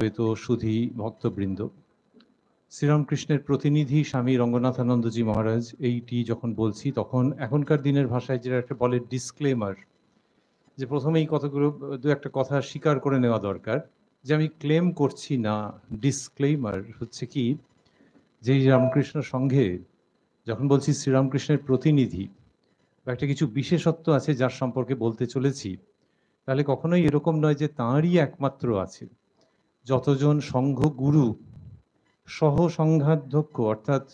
দ্বৈত সুধি ভক্তবৃন্দ শ্রীরামকৃষ্ণের প্রতিনিধি স্বামী রঙ্গনাথানন্দজি মহারাজ এইটি যখন বলছি তখন এখনকার দিনের ভাষায় যেটা একটা বলে ডিসক্লেমার যে প্রথমে এই কথাগুলো দু একটা কথা স্বীকার করে নেওয়া দরকার যে আমি ক্লেম করছি না ডিসক্লেমার হচ্ছে কি যে রামকৃষ্ণ সঙ্ঘে যখন বলছি শ্রীরামকৃষ্ণের প্রতিনিধি বা একটা কিছু বিশেষত্ব আছে যার সম্পর্কে বলতে চলেছি তাহলে কখনোই এরকম নয় যে তাঁরই একমাত্র আছে যতজন সংঘ গুরু সহ সংঘাধ্যক্ষ অর্থাৎ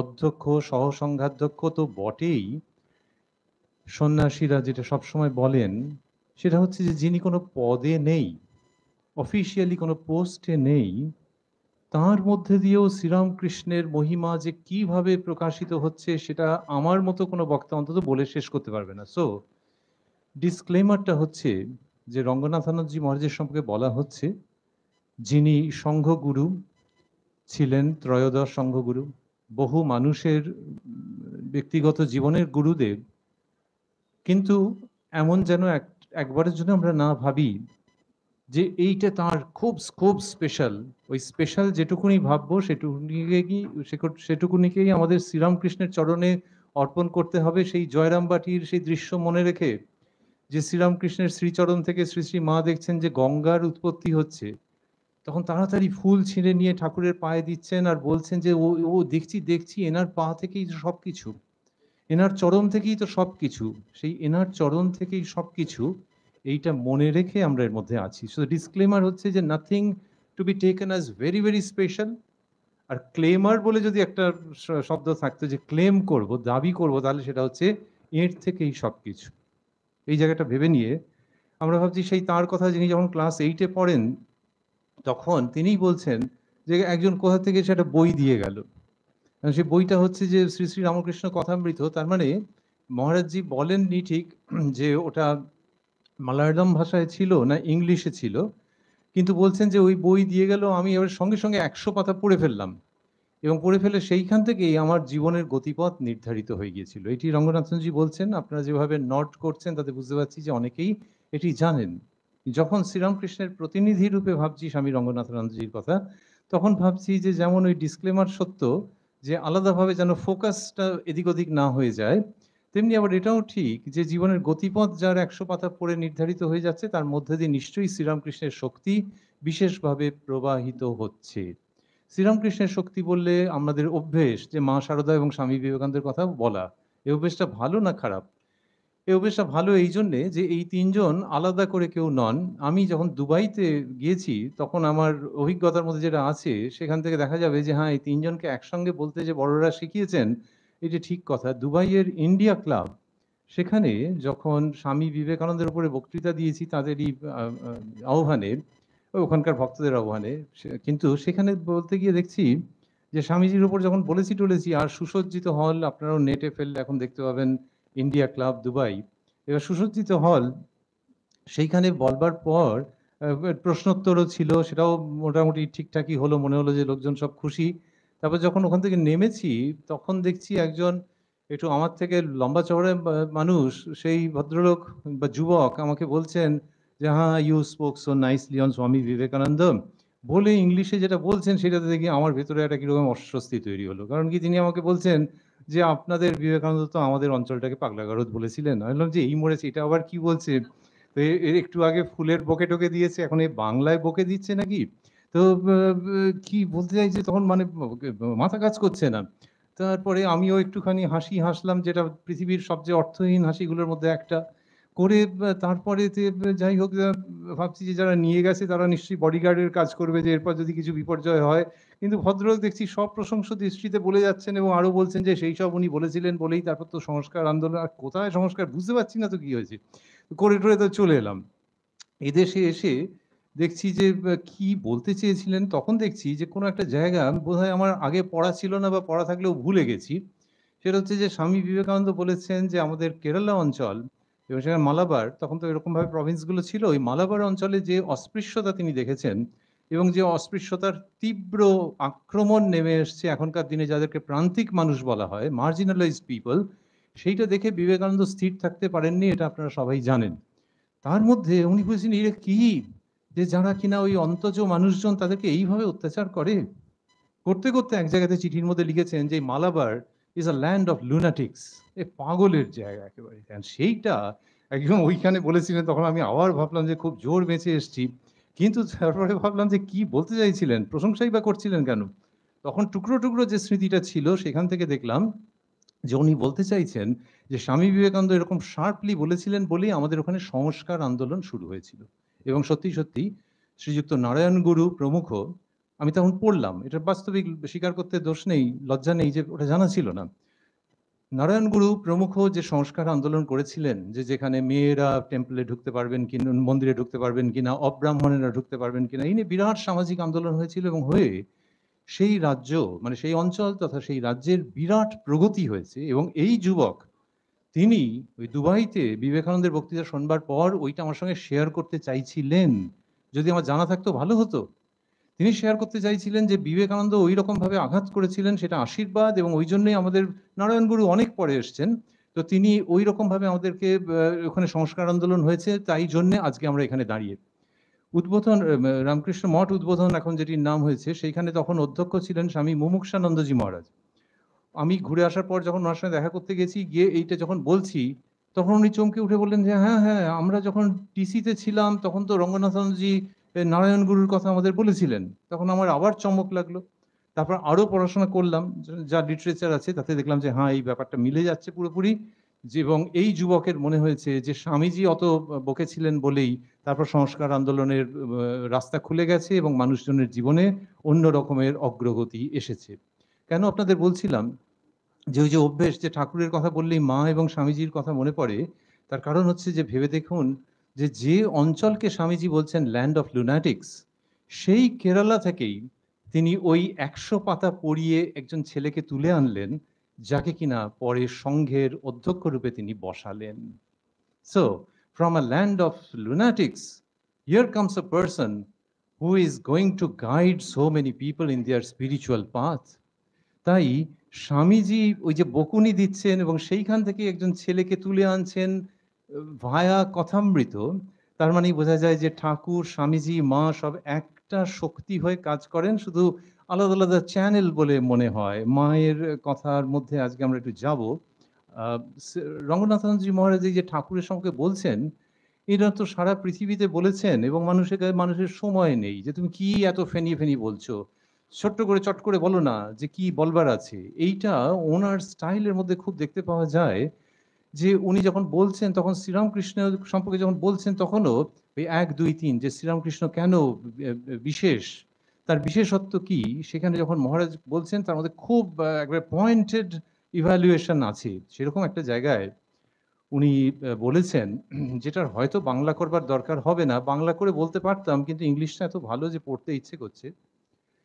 অধ্যক্ষ সহ সংঘাধ্যক্ষ তো বটেই সন্ন্যাসীরা যেটা সবসময় বলেন সেটা হচ্ছে যে যিনি কোনো পদে নেই অফিসিয়ালি কোনো পোস্টে নেই তার মধ্যে দিয়েও শ্রীরামকৃষ্ণের মহিমা যে কিভাবে প্রকাশিত হচ্ছে সেটা আমার মতো কোনো বক্তা অন্তত বলে শেষ করতে পারবে না সো ডিসক্লেমারটা হচ্ছে যে রঙ্গনাথানন্দজি মহারাজের সম্পর্কে বলা হচ্ছে যিনি সংঘগুরু ছিলেন ত্রয়োদশ সংঘগুরু বহু মানুষের ব্যক্তিগত জীবনের গুরুদেব কিন্তু এমন যেন এক একবারের জন্য আমরা না ভাবি যে এইটা তার খুব খুব স্পেশাল ওই স্পেশাল যেটুকুনি ভাববো সেটুকুনিকে সেটুকুনিকেই আমাদের শ্রীরামকৃষ্ণের চরণে অর্পণ করতে হবে সেই জয়রামবাটির সেই দৃশ্য মনে রেখে যে শ্রীরামকৃষ্ণের শ্রীচরণ থেকে শ্রী শ্রী মা দেখছেন যে গঙ্গার উৎপত্তি হচ্ছে তখন তাড়াতাড়ি ফুল ছিঁড়ে নিয়ে ঠাকুরের পায়ে দিচ্ছেন আর বলছেন যে ও ও দেখছি দেখছি এনার পা থেকেই তো সব কিছু এনার চরণ থেকেই তো সব কিছু সেই এনার চরণ থেকেই সব কিছু এইটা মনে রেখে আমরা এর মধ্যে আছি সো ডিসক্লেমার হচ্ছে যে nothing to be taken as very very special আর ক্লেমার বলে যদি একটা শব্দ থাকতো যে ক্লেম করব দাবি করব তাহলে সেটা হচ্ছে এর থেকেই সব কিছু এই জায়গাটা ভেবে নিয়ে আমরা ভাবছি সেই তার কথা যিনি যখন ক্লাস এইটে পড়েন তখন তিনিই বলছেন যে একজন কোথা থেকে সেটা একটা বই দিয়ে গেল সেই বইটা হচ্ছে যে শ্রী শ্রী রামকৃষ্ণ কথামৃত তার মানে মহারাজজি বলেননি ঠিক যে ওটা মালায়ালম ভাষায় ছিল না ইংলিশে ছিল কিন্তু বলছেন যে ওই বই দিয়ে গেল আমি এবার সঙ্গে সঙ্গে একশো পাতা পড়ে ফেললাম এবং পড়ে ফেলে সেইখান থেকেই আমার জীবনের গতিপথ নির্ধারিত হয়ে গিয়েছিল এটি রঙ্গনাথনজি বলছেন আপনারা যেভাবে নট করছেন তাতে বুঝতে পারছি যে অনেকেই এটি জানেন যখন শ্রীরামকৃষ্ণের প্রতিনিধি রূপে ভাবছি স্বামী রঙ্গনাথানন্দজির কথা তখন ভাবছি যে যেমন ওই ডিসক্লেমার সত্য যে আলাদাভাবে যেন ফোকাসটা এদিক ওদিক না হয়ে যায় তেমনি আবার এটাও ঠিক যে জীবনের গতিপথ যার একশো পাতা পড়ে নির্ধারিত হয়ে যাচ্ছে তার মধ্যে দিয়ে নিশ্চয়ই শ্রীরামকৃষ্ণের শক্তি বিশেষভাবে প্রবাহিত হচ্ছে শ্রীরামকৃষ্ণের শক্তি বললে আমাদের অভ্যেস যে মা শারদা এবং স্বামী বিবেকানন্দের কথা বলা এই অভ্যেসটা ভালো না খারাপ এই অভ্যেসটা ভালো এই জন্যে যে এই তিনজন আলাদা করে কেউ নন আমি যখন দুবাইতে গিয়েছি তখন আমার অভিজ্ঞতার মধ্যে যেটা আছে সেখান থেকে দেখা যাবে যে হ্যাঁ এই তিনজনকে একসঙ্গে বলতে যে বড়রা শিখিয়েছেন এটি ঠিক কথা দুবাইয়ের ইন্ডিয়া ক্লাব সেখানে যখন স্বামী বিবেকানন্দের উপরে বক্তৃতা দিয়েছি তাদেরই আহ্বানে ওখানকার ভক্তদের আহ্বানে কিন্তু সেখানে বলতে গিয়ে দেখছি যে স্বামীজির উপর যখন বলেছি টলেছি আর সুসজ্জিত হল আপনারাও নেটে ফেললে এখন দেখতে পাবেন ইন্ডিয়া ক্লাব দুবাই এবার সুসজ্জিত হল সেইখানে বলবার পর প্রশ্নোত্তরও ছিল সেটাও মোটামুটি ঠিকঠাকই হলো মনে হলো যে লোকজন সব খুশি তারপর যখন ওখান থেকে নেমেছি তখন দেখছি একজন একটু আমার থেকে লম্বা চড়ে মানুষ সেই ভদ্রলোক বা যুবক আমাকে বলছেন যে হ্যাঁ ইউ স্পোক সো নাইস লিওন স্বামী বিবেকানন্দ বলে ইংলিশে যেটা বলছেন সেটাতে দেখি আমার ভেতরে একটা কীরকম অস্বস্তি তৈরি হলো কারণ কি তিনি আমাকে বলছেন যে আপনাদের বিবেকানন্দ তো আমাদের অঞ্চলটাকে পাগলাগারদ বলেছিলেন আমি বললাম যে এই মরেছে এটা আবার কি বলছে তো এর একটু আগে ফুলের বকে টোকে দিয়েছে এখন এই বাংলায় বকে দিচ্ছে নাকি তো কি বলতে যে তখন মানে মাথা কাজ করছে না তারপরে আমিও একটুখানি হাসি হাসলাম যেটা পৃথিবীর সবচেয়ে অর্থহীন হাসিগুলোর মধ্যে একটা করে তারপরে যাই হোক ভাবছি যে যারা নিয়ে গেছে তারা নিশ্চয়ই বডিগার্ডের কাজ করবে যে এরপর যদি কিছু বিপর্যয় হয় কিন্তু ভদ্রলোক দেখছি সব প্রশংস দৃষ্টিতে বলে যাচ্ছেন এবং আরো বলছেন যে সেই সব উনি বলেছিলেন বলেই তারপর তো সংস্কার আন্দোলন আর কোথায় সংস্কার বুঝতে পারছি না তো কি হয়েছে করে টরে তো চলে এলাম এদেশে এসে দেখছি যে কি বলতে চেয়েছিলেন তখন দেখছি যে কোনো একটা জায়গা বোধহয় আমার আগে পড়া ছিল না বা পড়া থাকলেও ভুলে গেছি সেটা হচ্ছে যে স্বামী বিবেকানন্দ বলেছেন যে আমাদের কেরালা অঞ্চল এবং সেখানে মালাবার তখন তো এরকমভাবে প্রভিন্সগুলো ছিল ওই মালাবার অঞ্চলে যে অস্পৃশ্যতা তিনি দেখেছেন এবং যে অস্পৃশ্যতার তীব্র আক্রমণ নেমে এসছে এখনকার দিনে যাদেরকে প্রান্তিক মানুষ বলা হয় মার্জিনালাইজ পিপল সেইটা দেখে বিবেকানন্দ স্থির থাকতে পারেননি এটা আপনারা সবাই জানেন তার মধ্যে উনি বলছেন এরা কি যে যারা কিনা ওই অন্তজ মানুষজন তাদেরকে এইভাবে অত্যাচার করে করতে করতে এক জায়গাতে চিঠির মধ্যে লিখেছেন যে Malabar is a land of lunatics এ পাগলের জায়গা একেবারে সেইটা একদম ওইখানে বলেছিলেন তখন আমি আবার ভাবলাম যে খুব জোর বেঁচে এসছি কিন্তু তারপরে ভাবলাম যে কি বলতে চাইছিলেন প্রশংসাই বা করছিলেন কেন তখন টুকরো টুকরো যে স্মৃতিটা ছিল সেখান থেকে দেখলাম যে উনি বলতে চাইছেন যে স্বামী বিবেকানন্দ এরকম শার্পলি বলেছিলেন বলেই আমাদের ওখানে সংস্কার আন্দোলন শুরু হয়েছিল এবং সত্যি সত্যি শ্রীযুক্ত নারায়ণ গুরু প্রমুখ আমি তখন পড়লাম এটা বাস্তবিক স্বীকার করতে দোষ নেই লজ্জা নেই যে ওটা জানা ছিল না নারায়ণ গুরু প্রমুখ যে সংস্কার আন্দোলন করেছিলেন যে যেখানে মেয়েরা টেম্পলে ঢুকতে পারবেন কি মন্দিরে ঢুকতে পারবেন কিনা অব্রাহ্মণেরা ঢুকতে পারবেন কিনা এই নিয়ে বিরাট সামাজিক আন্দোলন হয়েছিল এবং হয়ে সেই রাজ্য মানে সেই অঞ্চল তথা সেই রাজ্যের বিরাট প্রগতি হয়েছে এবং এই যুবক তিনি ওই দুবাইতে বিবেকানন্দের বক্তৃতা শোনবার পর ওইটা আমার সঙ্গে শেয়ার করতে চাইছিলেন যদি আমার জানা থাকতো ভালো হতো তিনি শেয়ার করতে চাইছিলেন যে বিবেকানন্দ ওই রকমভাবে আঘাত করেছিলেন সেটা আশীর্বাদ এবং ওই জন্যই আমাদের নারায়ণ গুরু অনেক পরে এসছেন তো তিনি ওই রকমভাবে আমাদেরকে ওখানে সংস্কার আন্দোলন হয়েছে তাই জন্যে আজকে আমরা এখানে দাঁড়িয়ে উদ্বোধন রামকৃষ্ণ মঠ উদ্বোধন এখন যেটির নাম হয়েছে সেইখানে তখন অধ্যক্ষ ছিলেন স্বামী মুমুক্ষানন্দজি মহারাজ আমি ঘুরে আসার পর যখন ওনার সঙ্গে দেখা করতে গেছি গিয়ে এইটা যখন বলছি তখন উনি চমকে উঠে বললেন যে হ্যাঁ হ্যাঁ আমরা যখন টিসিতে ছিলাম তখন তো রঙ্গনাথনজি নারায়ণ গুরুর কথা আমাদের বলেছিলেন তখন আমার আবার চমক লাগলো তারপর আরও পড়াশোনা করলাম যা লিটারেচার আছে তাতে দেখলাম যে হ্যাঁ এই ব্যাপারটা মিলে যাচ্ছে পুরোপুরি যে এবং এই যুবকের মনে হয়েছে যে স্বামীজি অত বকেছিলেন বলেই তারপর সংস্কার আন্দোলনের রাস্তা খুলে গেছে এবং মানুষজনের জীবনে অন্য রকমের অগ্রগতি এসেছে কেন আপনাদের বলছিলাম যে ওই যে অভ্যেস যে ঠাকুরের কথা বললেই মা এবং স্বামীজির কথা মনে পড়ে তার কারণ হচ্ছে যে ভেবে দেখুন যে যে অঞ্চলকে স্বামীজি বলছেন ল্যান্ড অফ লুনাটিক্স সেই কেরালা থেকেই তিনি ওই একশো পাতা পড়িয়ে একজন ছেলেকে তুলে আনলেন যাকে কিনা পরে সংঘের অধ্যক্ষ রূপে তিনি বসালেন so from a land of lunatics here comes a person who is going to guide so many people in their spiritual path তাই স্বামীজি ওই যে বকুনি দিচ্ছেন এবং সেইখান থেকে একজন ছেলেকে তুলে আনছেন ভায়া কথামৃত তার মানে বোঝা যায় যে ঠাকুর স্বামীজি মা সব একটা শক্তি হয়ে কাজ করেন শুধু আলাদা আলাদা চ্যানেল বলে মনে হয় মায়ের কথার মধ্যে আজকে আমরা একটু যাব রঙ্গনাথনজি মহারাজ যে ঠাকুরের সঙ্গে বলছেন এটা তো সারা পৃথিবীতে বলেছেন এবং মানুষের কাছে মানুষের সময় নেই যে তুমি কি এত ফেনি ফেনি বলছো ছোট্ট করে চট করে বলো না যে কি বলবার আছে এইটা ওনার স্টাইলের মধ্যে খুব দেখতে পাওয়া যায় যে উনি যখন বলছেন তখন শ্রীরামকৃষ্ণ সম্পর্কে যখন বলছেন তখনও ওই এক দুই তিন যে শ্রীরামকৃষ্ণ কেন বিশেষ তার বিশেষত্ব কি সেখানে যখন মহারাজ বলছেন তার মধ্যে খুব একবার পয়েন্টেড ইভ্যালুয়েশন আছে সেরকম একটা জায়গায় উনি বলেছেন যেটার হয়তো বাংলা করবার দরকার হবে না বাংলা করে বলতে পারতাম কিন্তু ইংলিশটা এত ভালো যে পড়তে ইচ্ছে করছে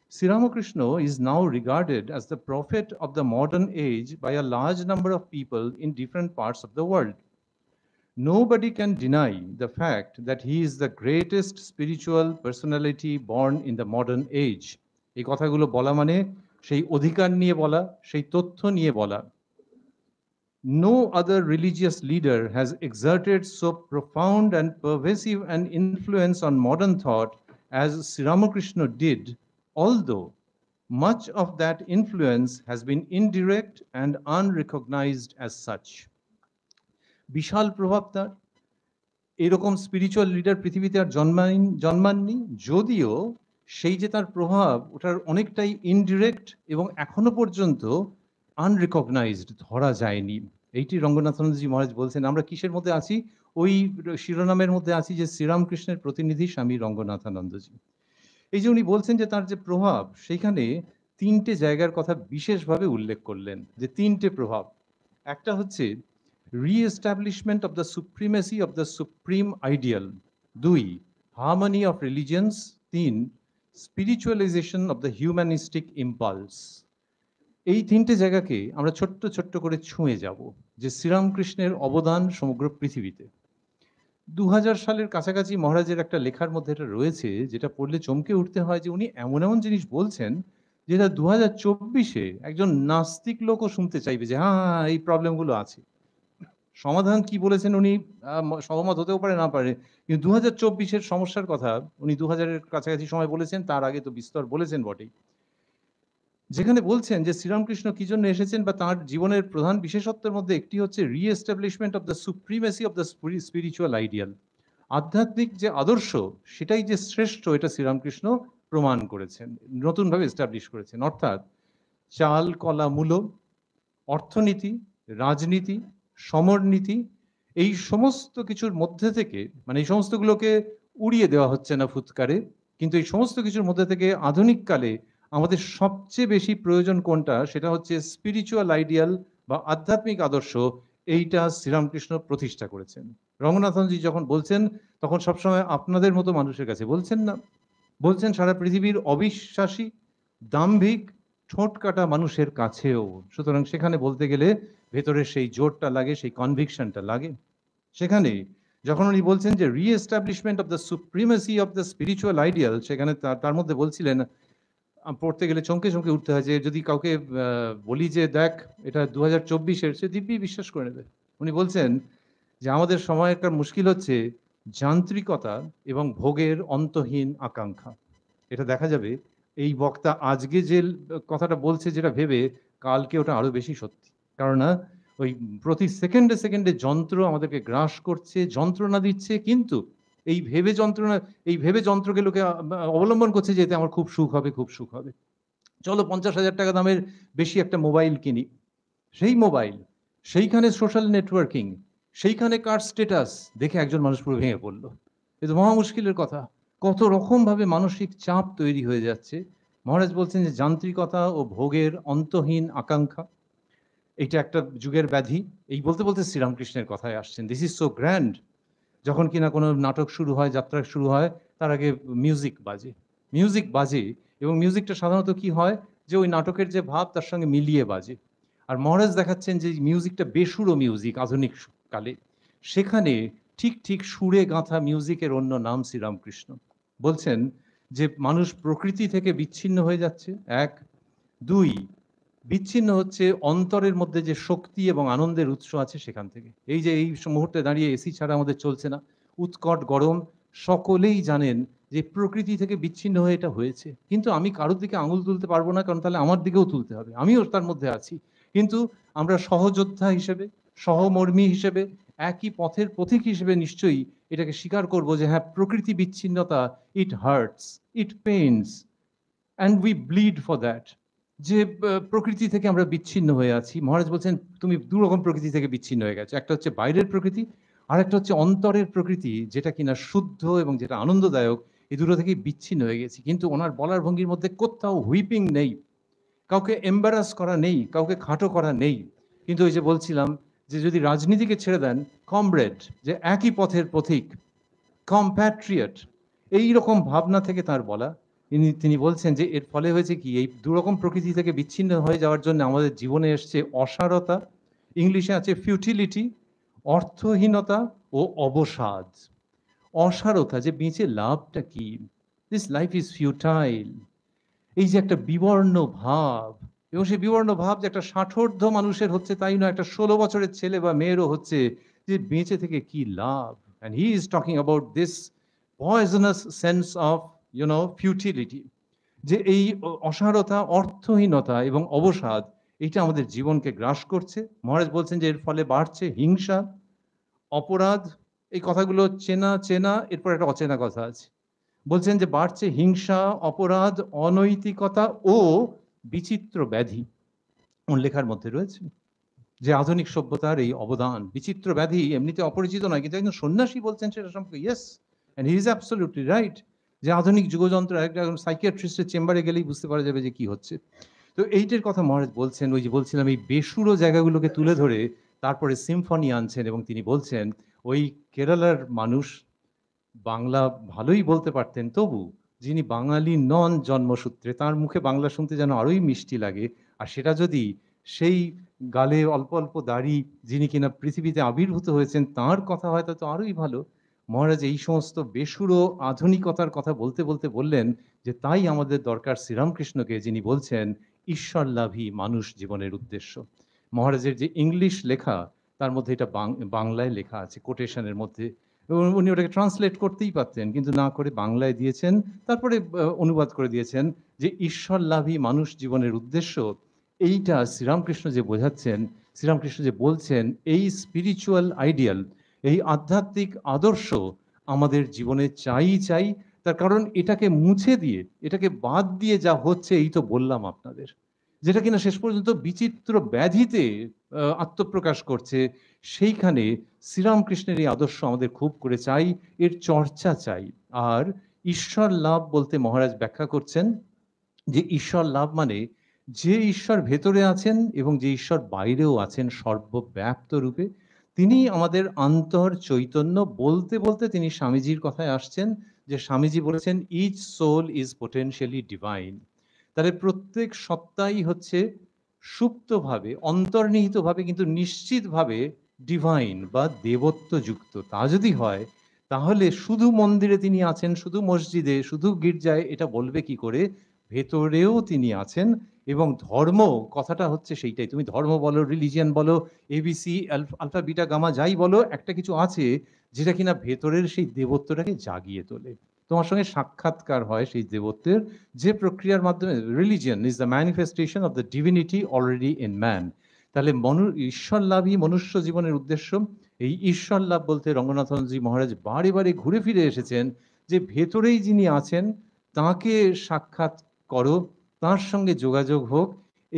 Sri Ramakrishna is now regarded as the prophet of the modern age by a large number of people in different parts of the world. Nobody can deny the fact that he is the greatest spiritual personality born in the modern age. এই কথাগুলো বলা মানে সেই অধিকার নিয়ে বলা সেই তথ্য নিয়ে বলা No other religious leader has exerted so profound and pervasive an influence on modern thought as Sri Ramakrishna did although much of that influence has been indirect and unrecognized as such বিশাল প্রভাব তার এরকম spiritual leader পৃথিবীতে আর জন্মায়ন জন্মাননি যদিও সেই যে তার প্রভাব ওটার অনেকটাই ইনডিরেক্ট এবং এখনো পর্যন্ত আনরিকগনাইজড ধরা যায়নি এইটি রঙ্গনাথনজি মহারাজ বলছেন আমরা কিসের মধ্যে আছি ওই শিরোনামের মধ্যে আছি যে শ্রীরামকৃষ্ণের প্রতিনিধি স্বামী রঙ্গনাথানন্দজি এই যে উনি বলছেন যে তার যে প্রভাব সেখানে তিনটে জায়গার কথা বিশেষভাবে উল্লেখ করলেন যে তিনটে প্রভাব একটা হচ্ছে establishment of the supremacy of the supreme ideal দুই হারমনি অফ রিলিজিয়ান্স তিন spiritualization of the humanistic impulse এই তিনটে জায়গাকে আমরা ছোট্ট ছোট্ট করে ছুঁয়ে যাব যে শ্রীরামকৃষ্ণের অবদান সমগ্র পৃথিবীতে দু সালের কাছাকাছি মহারাজের একটা লেখার মধ্যে এটা রয়েছে যেটা পড়লে চমকে উঠতে হয় যে উনি এমন এমন জিনিস বলছেন যেটা দু হাজার চব্বিশে একজন নাস্তিক লোকও শুনতে চাইবে যে হ্যাঁ, হ্যাঁ এই প্রবলেমগুলো আছে সমাধান কি বলেছেন উনি সহমত হতেও পারে না পারে কিন্তু দু হাজার চব্বিশের সমস্যার কথা উনি দু হাজারের কাছাকাছি সময় বলেছেন তার আগে তো বিস্তর বলেছেন বটেই যেখানে বলছেন যে শ্রীরামকৃষ্ণ কি জন্য এসেছেন বা তার জীবনের প্রধান বিশেষত্বের মধ্যে একটি হচ্ছে establishment of the supremacy of the spiritual ideal আধ্যাত্মিক যে আদর্শ সেটাই যে শ্রেষ্ঠ এটা শ্রীরামকৃষ্ণ প্রমাণ করেছেন নতুনভাবে এস্টাবলিশ করেছেন অর্থাৎ চাল কলা মূল অর্থনীতি রাজনীতি সমরনীতি এই সমস্ত কিছুর মধ্যে থেকে মানে এই সমস্তগুলোকে উড়িয়ে দেওয়া হচ্ছে না ফুৎকারে কিন্তু এই সমস্ত কিছুর মধ্যে থেকে আধুনিককালে আমাদের সবচেয়ে বেশি প্রয়োজন কোনটা সেটা হচ্ছে স্পিরিচুয়াল আইডিয়াল বা আধ্যাত্মিক আদর্শ এইটা শ্রীরামকৃষ্ণ প্রতিষ্ঠা করেছেন রঙ্গনাথনজি যখন বলছেন তখন সবসময় আপনাদের মতো মানুষের কাছে বলছেন না বলছেন সারা পৃথিবীর অবিশ্বাসী দাম্ভিক ঠোঁট কাটা মানুষের কাছেও সুতরাং সেখানে বলতে গেলে ভেতরে সেই জোরটা লাগে সেই কনভিকশনটা লাগে সেখানে যখন উনি বলছেন যে reestablishment of the supremacy of the spiritual ideal সেখানে তার মধ্যে বলছিলেন পড়তে গেলে চমকে চমকে উঠতে হয় যে যদি কাউকে বলি যে দেখ এটা দু হাজার চব্বিশের সে দিব্যি বিশ্বাস করে নেবে উনি বলছেন যে আমাদের সময়কার মুশকিল হচ্ছে যান্ত্রিকতা এবং ভোগের অন্তহীন আকাঙ্ক্ষা এটা দেখা যাবে এই বক্তা আজকে যে কথাটা বলছে যেটা ভেবে কালকে ওটা আরো বেশি সত্যি কারণ ওই প্রতি সেকেন্ডে সেকেন্ডে যন্ত্র আমাদেরকে গ্রাস করছে যন্ত্রণা দিচ্ছে কিন্তু এই ভেবে যন্ত্রণা এই ভেবে যন্ত্রকে লোকে অবলম্বন করছে যেতে আমার খুব সুখ হবে খুব সুখ হবে চলো পঞ্চাশ হাজার টাকা দামের বেশি একটা মোবাইল কিনি সেই মোবাইল সেইখানে সোশ্যাল নেটওয়ার্কিং সেইখানে কার স্টেটাস দেখে একজন মানুষ পুরো ভেঙে পড়লো এ তো মহা মুশকিলের কথা কত রকমভাবে মানসিক চাপ তৈরি হয়ে যাচ্ছে মহারাজ বলছেন যে যান্ত্রিকতা ও ভোগের অন্তহীন আকাঙ্ক্ষা এটা একটা যুগের ব্যাধি এই বলতে বলতে শ্রীরামকৃষ্ণের কথায় আসছেন দিস ইজ সো গ্র্যান্ড যখন কিনা কোনো নাটক শুরু হয় যাত্রা শুরু হয় তার আগে মিউজিক বাজে মিউজিক বাজে এবং মিউজিকটা সাধারণত কি হয় যে ওই নাটকের যে ভাব তার সঙ্গে মিলিয়ে বাজে আর মহারাজ দেখাচ্ছেন যে মিউজিকটা বেসুরো মিউজিক আধুনিক কালে সেখানে ঠিক ঠিক সুরে গাঁথা মিউজিকের অন্য নাম শ্রীরামকৃষ্ণ বলছেন যে মানুষ প্রকৃতি থেকে বিচ্ছিন্ন হয়ে যাচ্ছে এক দুই বিচ্ছিন্ন হচ্ছে অন্তরের মধ্যে যে শক্তি এবং আনন্দের উৎস আছে সেখান থেকে এই যে এই মুহূর্তে দাঁড়িয়ে এসি ছাড়া আমাদের চলছে না উৎকট গরম সকলেই জানেন যে প্রকৃতি থেকে বিচ্ছিন্ন হয়ে এটা হয়েছে কিন্তু আমি কারোর দিকে আঙুল তুলতে পারবো না কারণ তাহলে আমার দিকেও তুলতে হবে আমিও তার মধ্যে আছি কিন্তু আমরা সহযোদ্ধা হিসেবে সহমর্মী হিসেবে একই পথের পথিক হিসেবে নিশ্চয়ই এটাকে স্বীকার করব যে হ্যাঁ প্রকৃতি বিচ্ছিন্নতা it hurts it pains and we bleed for that যে প্রকৃতি থেকে আমরা বিচ্ছিন্ন হয়ে আছি মহারাজ বলছেন তুমি দু রকম প্রকৃতি থেকে বিচ্ছিন্ন হয়ে গেছো একটা হচ্ছে বাইরের প্রকৃতি আর একটা হচ্ছে অন্তরের প্রকৃতি যেটা কিনা শুদ্ধ এবং যেটা আনন্দদায়ক এই দুটো থেকে বিচ্ছিন্ন হয়ে গেছি কিন্তু ওনার বলার ভঙ্গির মধ্যে কোথাও হুইপিং নেই কাউকে এম্বারাস করা নেই কাউকে খাটো করা নেই কিন্তু ওই যে বলছিলাম যে যদি রাজনীতিকে ছেড়ে দেন কমরেড যে একই পথের পথিক কম্প্যাট্রিয়েট এই রকম ভাবনা থেকে তার বলা তিনি তিনি বলছেন যে এর ফলে হয়েছে কি এই দুরকম প্রকৃতি থেকে বিচ্ছিন্ন হয়ে যাওয়ার জন্য আমাদের জীবনে এসছে অসারতা ইংলিশে আছে ফিউটিলিটি অর্থহীনতা ও অবসাদ অসারতা যে বেঁচে লাভটা কি দিস লাইফ ইজ ফিউটাইল এই যে একটা বিবর্ণ ভাব এবং সেই বিবর্ণ ভাব যে একটা ষাঠর্ধ মানুষের হচ্ছে তাই না একটা ষোলো বছরের ছেলে বা মেয়েরও হচ্ছে যে বেঁচে থেকে কি লাভ and he is talking about this poisonous sense of you know futility যে এই অসারতা অর্থহীনতা এবং অবসাদ এটা আমাদের জীবনকে গ্রাস করছে মহারাজ বলছেন যে এর ফলে বাড়ছে হিংসা অপরাধ এই কথাগুলো চেনা চেনা এরপর একটা অচেনা কথা আছে বলছেন যে বাড়ছে হিংসা অপরাধ অনৈতিকতা ও বিচিত্র ব্যাধি উল্লেখার লেখার মধ্যে রয়েছে যে আধুনিক সভ্যতার এই অবদান বিচিত্র ব্যাধি এমনিতে অপরিচিত নয় কিন্তু একজন সন্ন্যাসী বলছেন সেটা সম্পর্কে yes and he is absolutely right যে আধুনিক যুগযন্ত্র একটা সাইকিয়াট্রিস্টের চেম্বারে গেলেই বুঝতে পারা যাবে যে কি হচ্ছে তো এইটার কথা মহারাজ বলছেন ওই যে বলছিলাম এই বেসুরো জায়গাগুলোকে তুলে ধরে তারপরে সিম্ফনি আনছেন এবং তিনি বলছেন ওই কেরালার মানুষ বাংলা ভালোই বলতে পারতেন তবু যিনি বাঙালি নন জন্মসূত্রে তার মুখে বাংলা শুনতে যেন আরোই মিষ্টি লাগে আর সেটা যদি সেই গালে অল্প অল্প দাড়ি যিনি কিনা পৃথিবীতে আবির্ভূত হয়েছেন তার কথা হয় তো আরোই ভালো মহারাজ এই সমস্ত বেসুরো আধুনিকতার কথা বলতে বলতে বললেন যে তাই আমাদের দরকার শ্রীরামকৃষ্ণকে যিনি বলছেন ঈশ্বর লাভই মানুষ জীবনের উদ্দেশ্য মহারাজের যে ইংলিশ লেখা তার মধ্যে এটা বাংলায় লেখা আছে কোটেশনের মধ্যে উনি ওটাকে ট্রান্সলেট করতেই পারতেন কিন্তু না করে বাংলায় দিয়েছেন তারপরে অনুবাদ করে দিয়েছেন যে ঈশ্বর লাভই মানুষ জীবনের উদ্দেশ্য এইটা শ্রীরামকৃষ্ণ যে বোঝাচ্ছেন শ্রীরামকৃষ্ণ যে বলছেন এই স্পিরিচুয়াল আইডিয়াল এই আধ্যাত্মিক আদর্শ আমাদের জীবনে চাই চাই তার কারণ এটাকে মুছে দিয়ে এটাকে বাদ দিয়ে যা হচ্ছে এই তো বললাম আপনাদের যেটা কিনা শেষ পর্যন্ত বিচিত্র ব্যাধিতে আত্মপ্রকাশ করছে সেইখানে শ্রীরামকৃষ্ণের এই আদর্শ আমাদের খুব করে চাই এর চর্চা চাই আর ঈশ্বর লাভ বলতে মহারাজ ব্যাখ্যা করছেন যে ঈশ্বর লাভ মানে যে ঈশ্বর ভেতরে আছেন এবং যে ঈশ্বর বাইরেও আছেন সর্বব্যাপ্ত রূপে তিনি আমাদের আন্তর চৈতন্য বলতে বলতে তিনি স্বামীজির কথায় আসছেন যে স্বামীজি বলেছেন each soul is potentially divine তাহলে প্রত্যেক সত্তাই হচ্ছে সুপ্তভাবে অন্তর্নিহিতভাবে কিন্তু নিশ্চিতভাবে ডিভাইন বা দেবত্বযুক্ত তা যদি হয় তাহলে শুধু মন্দিরে তিনি আছেন শুধু মসজিদে শুধু গির্জায় এটা বলবে কি করে ভেতরেও তিনি আছেন এবং ধর্ম কথাটা হচ্ছে সেইটাই তুমি ধর্ম বলো রিলিজিয়ান বলো এবিসি আলফা বিটা গামা যাই বলো একটা কিছু আছে যেটা কিনা ভেতরের সেই দেবত্বটাকে জাগিয়ে তোলে তোমার সঙ্গে সাক্ষাৎকার হয় সেই দেবত্বের যে প্রক্রিয়ার মাধ্যমে religion is the manifestation of the divinity already in man তাহলে মনু ঈশ্বর লাভই মনুষ্য জীবনের উদ্দেশ্য এই ঈশ্বর লাভ বলতে রঙ্গনাথনজি মহারাজ বারে বারে ঘুরে ফিরে এসেছেন যে ভেতরেই যিনি আছেন তাকে সাক্ষাৎ করো তার সঙ্গে যোগাযোগ হোক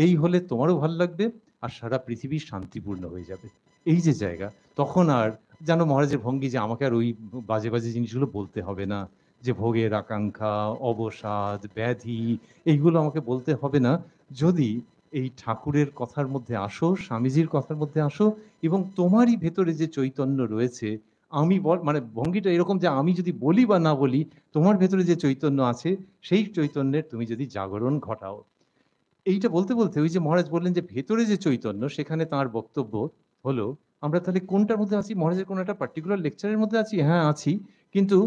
এই হলে তোমারও ভাল লাগবে আর সারা পৃথিবী শান্তিপূর্ণ হয়ে যাবে এই যে জায়গা তখন আর যেন মহারাজের ভঙ্গি যে আমাকে আর ওই বাজে বাজে জিনিসগুলো বলতে হবে না যে ভোগের আকাঙ্ক্ষা অবসাদ ব্যাধি এইগুলো আমাকে বলতে হবে না যদি এই ঠাকুরের কথার মধ্যে আসো স্বামীজির কথার মধ্যে আসো এবং তোমারই ভেতরে যে চৈতন্য রয়েছে আমি বল মানে ভঙ্গিটা এরকম যে আমি যদি বলি বা না বলি তোমার ভেতরে যে চৈতন্য আছে সেই চৈতন্যের তুমি যদি জাগরণ ঘটাও এইটা বলতে বলতে ওই যে মহারাজ বললেন যে ভেতরে যে চৈতন্য সেখানে তার বক্তব্য হলো আমরা তাহলে কোনটার মধ্যে আছি মহারাজের কোনো একটা পার্টিকুলার লেকচারের মধ্যে আছি হ্যাঁ আছি কিন্তু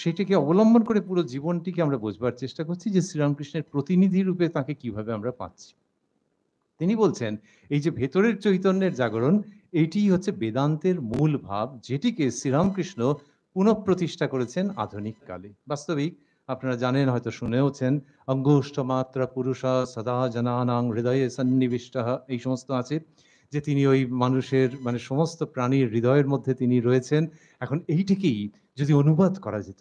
সেটাকে অবলম্বন করে পুরো জীবনটিকে আমরা বোঝবার চেষ্টা করছি যে শ্রীরামকৃষ্ণের প্রতিনিধি রূপে তাকে কিভাবে আমরা পাচ্ছি তিনি বলছেন এই যে ভেতরের চৈতন্যের জাগরণ এইটি হচ্ছে বেদান্তের মূল ভাব যেটিকে শ্রীরামকৃষ্ণ পুনঃপ্রতিষ্ঠা করেছেন আধুনিক কালে বাস্তবিক আপনারা জানেন হয়তো শুনেওছেন অঙ্গুষ্ঠ মাত্রা পুরুষ সদা জনানাং হৃদয়ে সন্নিবিষ্ট এই সমস্ত আছে যে তিনি ওই মানুষের মানে সমস্ত প্রাণীর হৃদয়ের মধ্যে তিনি রয়েছেন এখন এইটিকেই যদি অনুবাদ করা যেত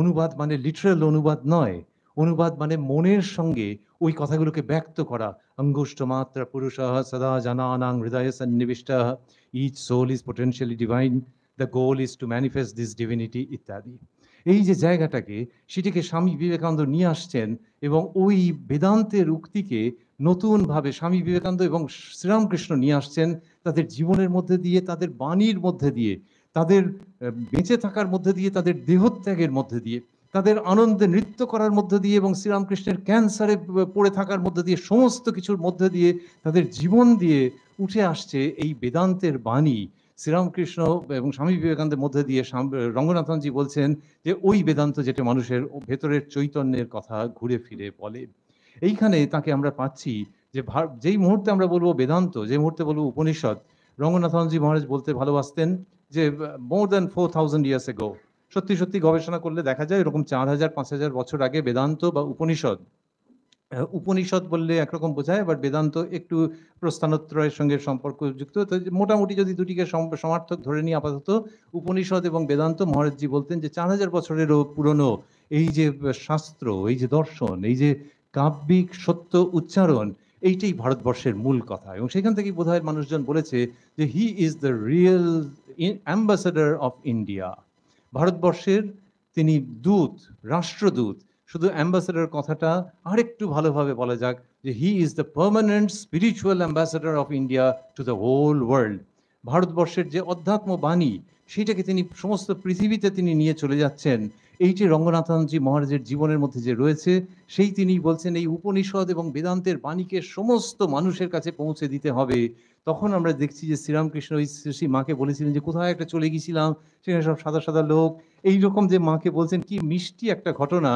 অনুবাদ মানে লিটারাল অনুবাদ নয় অনুবাদ মানে মনের সঙ্গে ওই কথাগুলোকে ব্যক্ত করা অঙ্গুষ্ট মাত্রা পুরুষ সদা জানানাং হৃদয় সন্নিবিষ্ট each soul is potentially divine the goal is to manifest this divinity ইত্যাদি এই যে জায়গাটাকে সেটিকে স্বামী বিবেকানন্দ নিয়ে আসছেন এবং ওই বেদান্তের উক্তিকে নতুনভাবে স্বামী বিবেকানন্দ এবং শ্রীরামকৃষ্ণ নিয়ে আসছেন তাদের জীবনের মধ্যে দিয়ে তাদের বাণীর মধ্যে দিয়ে তাদের বেঁচে থাকার মধ্যে দিয়ে তাদের দেহত্যাগের মধ্যে দিয়ে তাদের আনন্দে নৃত্য করার মধ্য দিয়ে এবং শ্রীরামকৃষ্ণের ক্যান্সারে পড়ে থাকার মধ্য দিয়ে সমস্ত কিছুর মধ্য দিয়ে তাদের জীবন দিয়ে উঠে আসছে এই বেদান্তের বাণী শ্রীরামকৃষ্ণ এবং স্বামী বিবেকানন্দের মধ্যে দিয়ে রঙ্গনাথনজি বলছেন যে ওই বেদান্ত যেটা মানুষের ভেতরের চৈতন্যের কথা ঘুরে ফিরে বলে এইখানে তাকে আমরা পাচ্ছি যে যেই মুহূর্তে আমরা বলবো বেদান্ত যে মুহূর্তে বলবো উপনিষদ রঙ্গনাথনজি মহারাজ বলতে ভালোবাসতেন যে more than four thousand years ago সত্যি সত্যি গবেষণা করলে দেখা যায় এরকম চার হাজার পাঁচ হাজার বছর আগে বেদান্ত বা উপনিষদ উপনিষদ বললে একরকম বোঝায় বাট বেদান্ত একটু প্রস্থানোত্তরের সঙ্গে সম্পর্কযুক্ত তো মোটামুটি যদি দুটিকে সমার্থক ধরে নিই আপাতত উপনিষদ এবং বেদান্ত মহারাজজি বলতেন যে চার হাজার বছরেরও পুরনো এই যে শাস্ত্র এই যে দর্শন এই যে কাব্যিক সত্য উচ্চারণ এইটাই ভারতবর্ষের মূল কথা এবং সেখান থেকেই বোধহয় মানুষজন বলেছে যে he is the real ambassador of India ভারতবর্ষের তিনি দূত রাষ্ট্রদূত শুধু অ্যাম্বাসেডার কথাটা আরেকটু ভালোভাবে বলা যাক যে he is the permanent spiritual ambassador of India to the whole world ভারতবর্ষের যে অধ্যাত্ম বাণী সেটাকে তিনি সমস্ত পৃথিবীতে তিনি নিয়ে চলে যাচ্ছেন এই যে রঙ্গনাথানজি মহারাজের জীবনের মধ্যে যে রয়েছে সেই তিনি বলছেন এই উপনিষদ এবং বেদান্তের বাণীকে সমস্ত মানুষের কাছে পৌঁছে দিতে হবে তখন আমরা দেখছি যে শ্রীরামকৃষ্ণ ওই শ্রী মাকে বলেছিলেন যে কোথায় একটা চলে গেছিলাম সেখানে সব সাদা সাদা লোক এই রকম যে মাকে বলছেন কি মিষ্টি একটা ঘটনা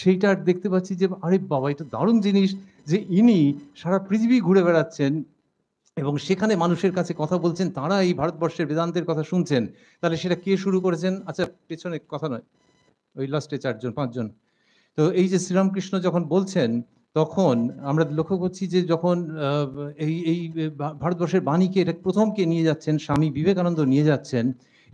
সেইটা দেখতে পাচ্ছি যে আরে বাবা এটা দারুণ জিনিস যে ইনি সারা পৃথিবী ঘুরে বেড়াচ্ছেন এবং সেখানে মানুষের কাছে কথা বলছেন তারা এই ভারতবর্ষের বেদান্তের কথা শুনছেন তাহলে সেটা কে শুরু করেছেন আচ্ছা পেছনে কথা নয় ওই লাস্টে চারজন পাঁচজন তো এই যে শ্রীরামকৃষ্ণ যখন বলছেন তখন আমরা লক্ষ্য করছি যে যখন এই এই ভারতবর্ষের বাণীকে এটা প্রথমকে নিয়ে যাচ্ছেন স্বামী বিবেকানন্দ নিয়ে যাচ্ছেন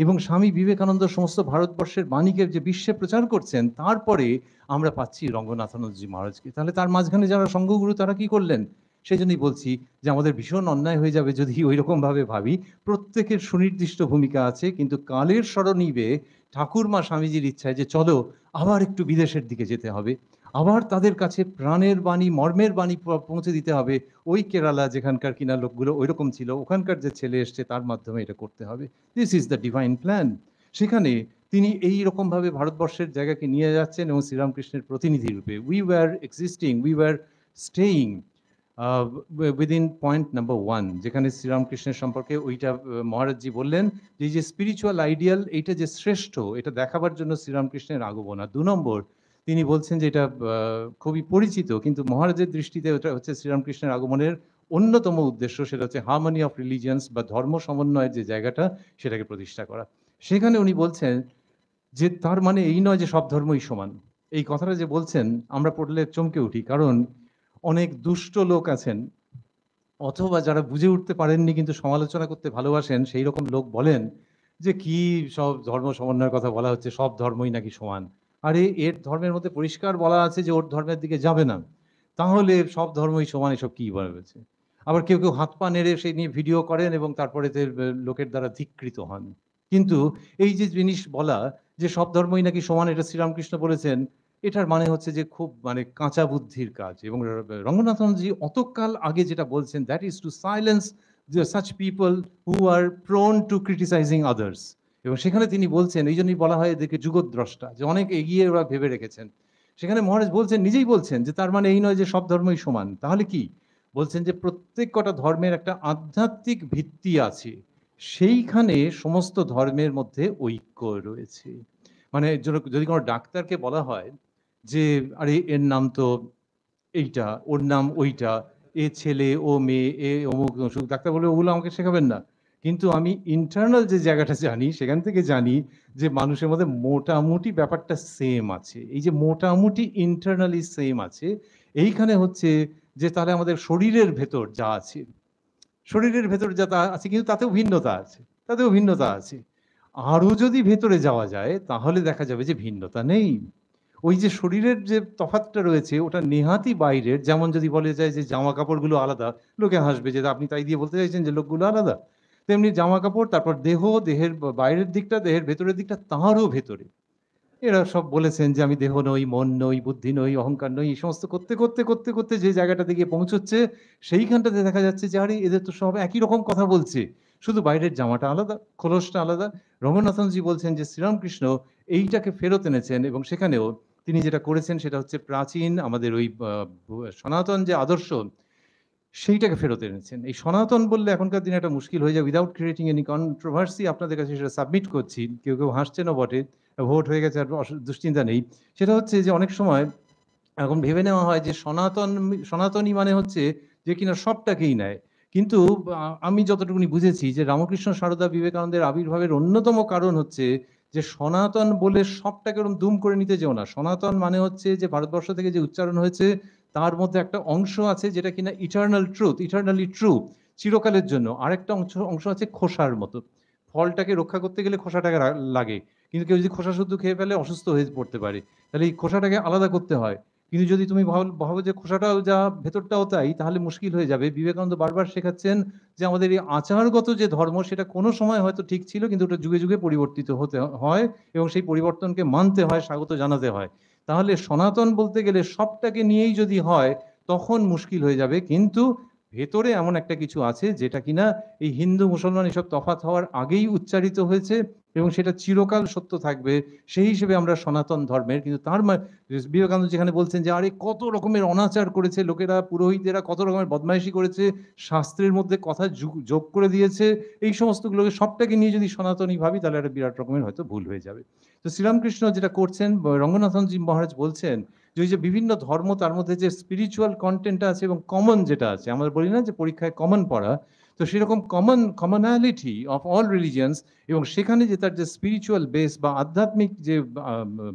এবং স্বামী বিবেকানন্দ সমস্ত ভারতবর্ষের বাণীকে যে বিশ্বে প্রচার করছেন তারপরে আমরা পাচ্ছি রঙ্গনাথানন্দজি মহারাজকে তাহলে তার মাঝখানে যারা সঙ্গগুরু তারা কি করলেন সেই জন্যই বলছি যে আমাদের ভীষণ অন্যায় হয়ে যাবে যদি ওই রকমভাবে ভাবি প্রত্যেকের সুনির্দিষ্ট ভূমিকা আছে কিন্তু কালের স্মরণীবে ঠাকুরমা স্বামীজির ইচ্ছায় যে চলো আবার একটু বিদেশের দিকে যেতে হবে আবার তাদের কাছে প্রাণের বাণী মর্মের বাণী পৌঁছে দিতে হবে ওই কেরালা যেখানকার কিনা লোকগুলো ওই রকম ছিল ওখানকার যে ছেলে এসছে তার মাধ্যমে এটা করতে হবে this is the divine plan সেখানে তিনি এই রকমভাবে ভারতবর্ষের জায়গাকে নিয়ে যাচ্ছেন এবং শ্রীরামকৃষ্ণের প্রতিনিধি রূপে we were existing we were staying within point number one যেখানে শ্রীরামকৃষ্ণের সম্পর্কে ওইটা মহারাজজি বললেন যে যে স্পিরিচুয়াল আইডিয়াল এইটা যে শ্রেষ্ঠ এটা দেখাবার জন্য শ্রীরামকৃষ্ণের আগমন আর দু নম্বর তিনি বলছেন যে এটা খুবই পরিচিত কিন্তু মহারাজের দৃষ্টিতে ওটা হচ্ছে শ্রীরামকৃষ্ণের আগমনের অন্যতম উদ্দেশ্য সেটা হচ্ছে হারমোনি অফ রিলিজিয়ান্স বা ধর্ম সমন্বয়ের যে জায়গাটা সেটাকে প্রতিষ্ঠা করা সেখানে উনি বলছেন যে তার মানে এই নয় যে সব ধর্মই সমান এই কথাটা যে বলছেন আমরা পড়লে চমকে উঠি কারণ অনেক দুষ্ট লোক আছেন অথবা যারা বুঝে উঠতে পারেননি কিন্তু সমালোচনা করতে ভালোবাসেন সেই রকম লোক বলেন যে কি সব ধর্ম সমন্বয়ের কথা বলা হচ্ছে সব ধর্মই নাকি সমান আরে এর ধর্মের মধ্যে পরিষ্কার বলা আছে যে ওর ধর্মের দিকে যাবে না তাহলে সব ধর্মই সমান এসব কী বলা হয়েছে আবার কেউ কেউ হাত পা নেড়ে সেই নিয়ে ভিডিও করেন এবং তারপরে লোকের দ্বারা ধিকৃত হন কিন্তু এই যে জিনিস বলা যে সব ধর্মই নাকি সমান এটা শ্রীরামকৃষ্ণ বলেছেন এটার মানে হচ্ছে যে খুব মানে কাঁচা বুদ্ধির কাজ এবং রঙ্গনাথনজি অতকাল আগে যেটা বলছেন that is to silence such people who are prone to criticising others এবং সেখানে তিনি বলছেন এই জন্যই বলা হয় এদেরকে যুগদ্রষ্টা যে অনেক এগিয়ে ওরা ভেবে রেখেছেন সেখানে মহারাজ বলছেন নিজেই বলছেন যে তার মানে এই নয় যে সব ধর্মই সমান তাহলে কি বলছেন যে প্রত্যেক কটা ধর্মের একটা আধ্যাত্মিক ভিত্তি আছে সেইখানে সমস্ত ধর্মের মধ্যে ঐক্য রয়েছে মানে যদি কোনো ডাক্তারকে বলা হয় যে আরে এর নাম তো এইটা ওর নাম ওইটা এ ছেলে ও মেয়ে এ অমুক অসুখ ডাক্তার বলে ওগুলো আমাকে শেখাবেন না কিন্তু আমি ইন্টারনাল যে জায়গাটা জানি সেখান থেকে জানি যে মানুষের মধ্যে মোটামুটি ব্যাপারটা সেম আছে এই যে মোটামুটি ইন্টারনালি সেম আছে এইখানে হচ্ছে যে তাহলে আমাদের শরীরের ভেতর যা আছে শরীরের ভেতর যা তা আছে কিন্তু তাতেও ভিন্নতা আছে তাতেও ভিন্নতা আছে আরও যদি ভেতরে যাওয়া যায় তাহলে দেখা যাবে যে ভিন্নতা নেই ওই যে শরীরের যে তফাতটা রয়েছে ওটা নেহাতি বাইরের যেমন যদি বলে যায় যে জামা কাপড়গুলো আলাদা লোকে হাসবে যে আপনি তাই দিয়ে বলতে চাইছেন যে লোকগুলো আলাদা তেমনি জামা কাপড় তারপর দেহ দেহের বাইরের দিকটা দেহের ভেতরের দিকটা তাঁরও ভেতরে এরা সব বলেছেন যে আমি দেহ নই মন নই বুদ্ধি নই অহংকার নই এই সমস্ত করতে করতে করতে করতে যে জায়গাটা দিকে পৌঁছচ্ছে সেইখানটাতে দেখা যাচ্ছে যে আরে এদের তো সব একই রকম কথা বলছে শুধু বাইরের জামাটা আলাদা খোলসটা আলাদা রমনাথনজি বলছেন যে শ্রীরামকৃষ্ণ এইটাকে ফেরত এনেছেন এবং সেখানেও তিনি যেটা করেছেন সেটা হচ্ছে প্রাচীন আমাদের ওই সনাতন যে আদর্শ সেইটাকে ফেরত এনেছেন এই সনাতন বললে এখনকার দিনে একটা মুশকিল হয়ে যায় উইদাউট ক্রিয়েটিং এনি কন্ট্রোভার্সি আপনাদের কাছে সেটা সাবমিট করছি কেউ কেউ হাসছেনও বটে ভোট হয়ে গেছে আর দুশ্চিন্তা নেই সেটা হচ্ছে যে অনেক সময় এখন ভেবে নেওয়া হয় যে সনাতন সনাতনী মানে হচ্ছে যে কিনা সবটাকেই নেয় কিন্তু আমি যতটুকুনি বুঝেছি যে রামকৃষ্ণ সারদা বিবেকানন্দের আবির্ভাবের অন্যতম কারণ হচ্ছে যে সনাতন বলে সবটাকে ওরকম দুম করে নিতে যেও না সনাতন মানে হচ্ছে যে ভারতবর্ষ থেকে যে উচ্চারণ হয়েছে তার মধ্যে একটা অংশ আছে যেটা কিনা ইটার্নাল ট্রুথ ইটার্নালি ট্রু চিরকালের জন্য আরেকটা অংশ অংশ আছে খোসার মতো ফলটাকে রক্ষা করতে গেলে খোসাটাকে লাগে কিন্তু কেউ যদি খোসা শুদ্ধ খেয়ে ফেলে অসুস্থ হয়ে পড়তে পারে তাহলে এই খোসাটাকে আলাদা করতে হয় কিন্তু যদি তুমি ভাবো যে খোসাটাও যা ভেতরটাও তাই তাহলে মুশকিল হয়ে যাবে বিবেকানন্দ বারবার শেখাচ্ছেন যে আমাদের এই আচারগত যে ধর্ম সেটা কোনো সময় হয়তো ঠিক ছিল কিন্তু ওটা যুগে যুগে পরিবর্তিত হতে হয় এবং সেই পরিবর্তনকে মানতে হয় স্বাগত জানাতে হয় তাহলে সনাতন বলতে গেলে সবটাকে নিয়েই যদি হয় তখন মুশকিল হয়ে যাবে কিন্তু ভেতরে এমন একটা কিছু আছে যেটা কিনা এই হিন্দু মুসলমান এসব তফাত হওয়ার আগেই উচ্চারিত হয়েছে এবং সেটা চিরকাল সত্য থাকবে সেই হিসেবে আমরা সনাতন ধর্মের কিন্তু তার বিবেকানন্দ যেখানে বলছেন যে আরে কত রকমের অনাচার করেছে লোকেরা পুরোহিতেরা কত রকমের বদমাইশি করেছে শাস্ত্রের মধ্যে কথা যোগ করে দিয়েছে এই সমস্তগুলোকে সবটাকে নিয়ে যদি সনাতনী ভাবি তাহলে একটা বিরাট রকমের হয়তো ভুল হয়ে যাবে তো শ্রীরামকৃষ্ণ যেটা করছেন রঙ্গনাথনজি মহারাজ বলছেন যে ওই যে বিভিন্ন ধর্ম তার মধ্যে যে স্পিরিচুয়াল কন্টেন্টটা আছে এবং কমন যেটা আছে আমরা বলি না যে পরীক্ষায় কমন পড়া তো সেরকম common commonality of all religions এবং সেখানে যে তার যে স্পিরিচুয়াল বেস বা আধ্যাত্মিক যে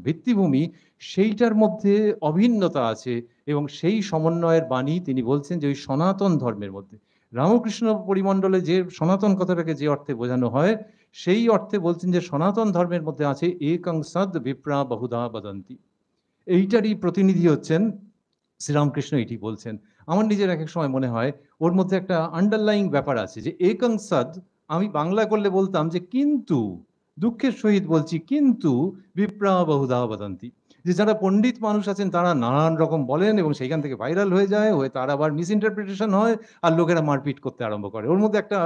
ভিত্তিভূমি সেইটার মধ্যে অভিন্নতা আছে এবং সেই সমন্বয়ের বাণী তিনি বলছেন যে ওই সনাতন ধর্মের মধ্যে রামকৃষ্ণ পরিমণ্ডলে যে সনাতন কথাটাকে যে অর্থে বোঝানো হয় সেই অর্থে বলছেন যে সনাতন ধর্মের মধ্যে আছে একং সদ বিপ্রা বহুধা বদন্তি এইটারই প্রতিনিধি হচ্ছেন শ্রীরামকৃষ্ণ এটি বলছেন আমার নিজের এক এক সময় মনে হয় ওর মধ্যে একটা আন্ডারলাইং ব্যাপার আছে যে একং সাদ আমি বাংলা করলে বলতাম যে কিন্তু দুঃখের সহিত বলছি কিন্তু বিপ্রা বহুদাহ দাহবাদান্তি যে যারা পণ্ডিত মানুষ আছেন তারা নানান রকম বলেন এবং সেইখান থেকে ভাইরাল হয়ে যায় হয়ে তার আবার মিস ইন্টারপ্রিটেশন হয় আর লোকেরা মারপিট করতে আরম্ভ করে ওর মধ্যে একটা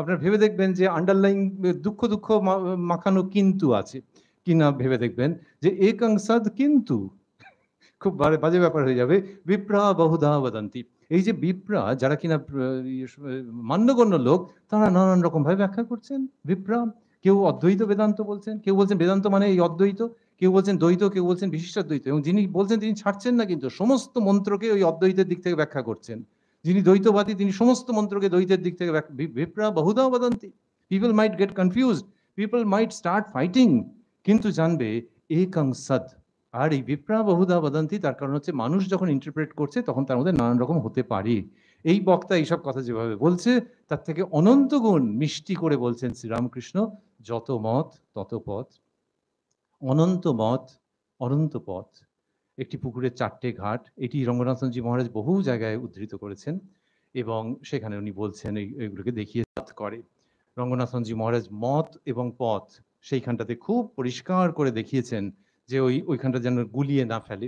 আপনার ভেবে দেখবেন যে আন্ডারলাইন দুঃখ দুঃখ মাখানো কিন্তু আছে কিনা ভেবে দেখবেন যে একাংসাদ কিন্তু খুব বাজে ব্যাপার হয়ে যাবে বিপ্রা বহুধা বদন্তি এই যে বিপ্রা যারা কিনা ইয়ে, মান্যগণ্য লোক তারা নানান রকম ভাবে ব্যাখ্যা করছেন বিপ্রা কেউ অদ্বৈত বেদান্ত বলছেন কেউ বলছেন বেদান্ত মানে এই অদ্বৈত কেউ বলছেন দ্বৈত কেউ বলছেন বিশিষ্ট দ্বৈত এবং যিনি বলছেন তিনি ছাড়ছেন না কিন্তু সমস্ত মন্ত্রকে ওই অদ্বৈতের দিক থেকে ব্যাখ্যা করছেন যিনি দ্বৈতবাদী তিনি সমস্ত মন্ত্রকে দ্বৈতের দিক থেকে বিপ্রা বহুধা বদন্তি people might get confuse people might start fighting কিন্তু জানবে একং সদ আর এই বিপ্রা বহুধা বদন্তি তার কারণ হচ্ছে মানুষ যখন ইন্টারপ্রেট করছে তখন তার মধ্যে নানান রকম হতে পারে এই বক্তা এইসব কথা যেভাবে বলছে তার থেকে অনন্ত গুণ মিষ্টি করে বলছেন শ্রীরামকৃষ্ণ যত মত তত পথ অনন্ত মত অনন্ত পথ একটি পুকুরের চারটে ঘাট এটি রঙ্গনাথনজি মহারাজ বহু জায়গায় উদ্ধৃত করেছেন এবং সেখানে উনি বলছেন এইগুলোকে দেখিয়ে করে রঙ্গনাথনজি মহারাজ মত এবং পথ সেইখানটাতে খুব পরিষ্কার করে দেখিয়েছেন যে ওই ওইখানটা যেন গুলিয়ে না ফেলে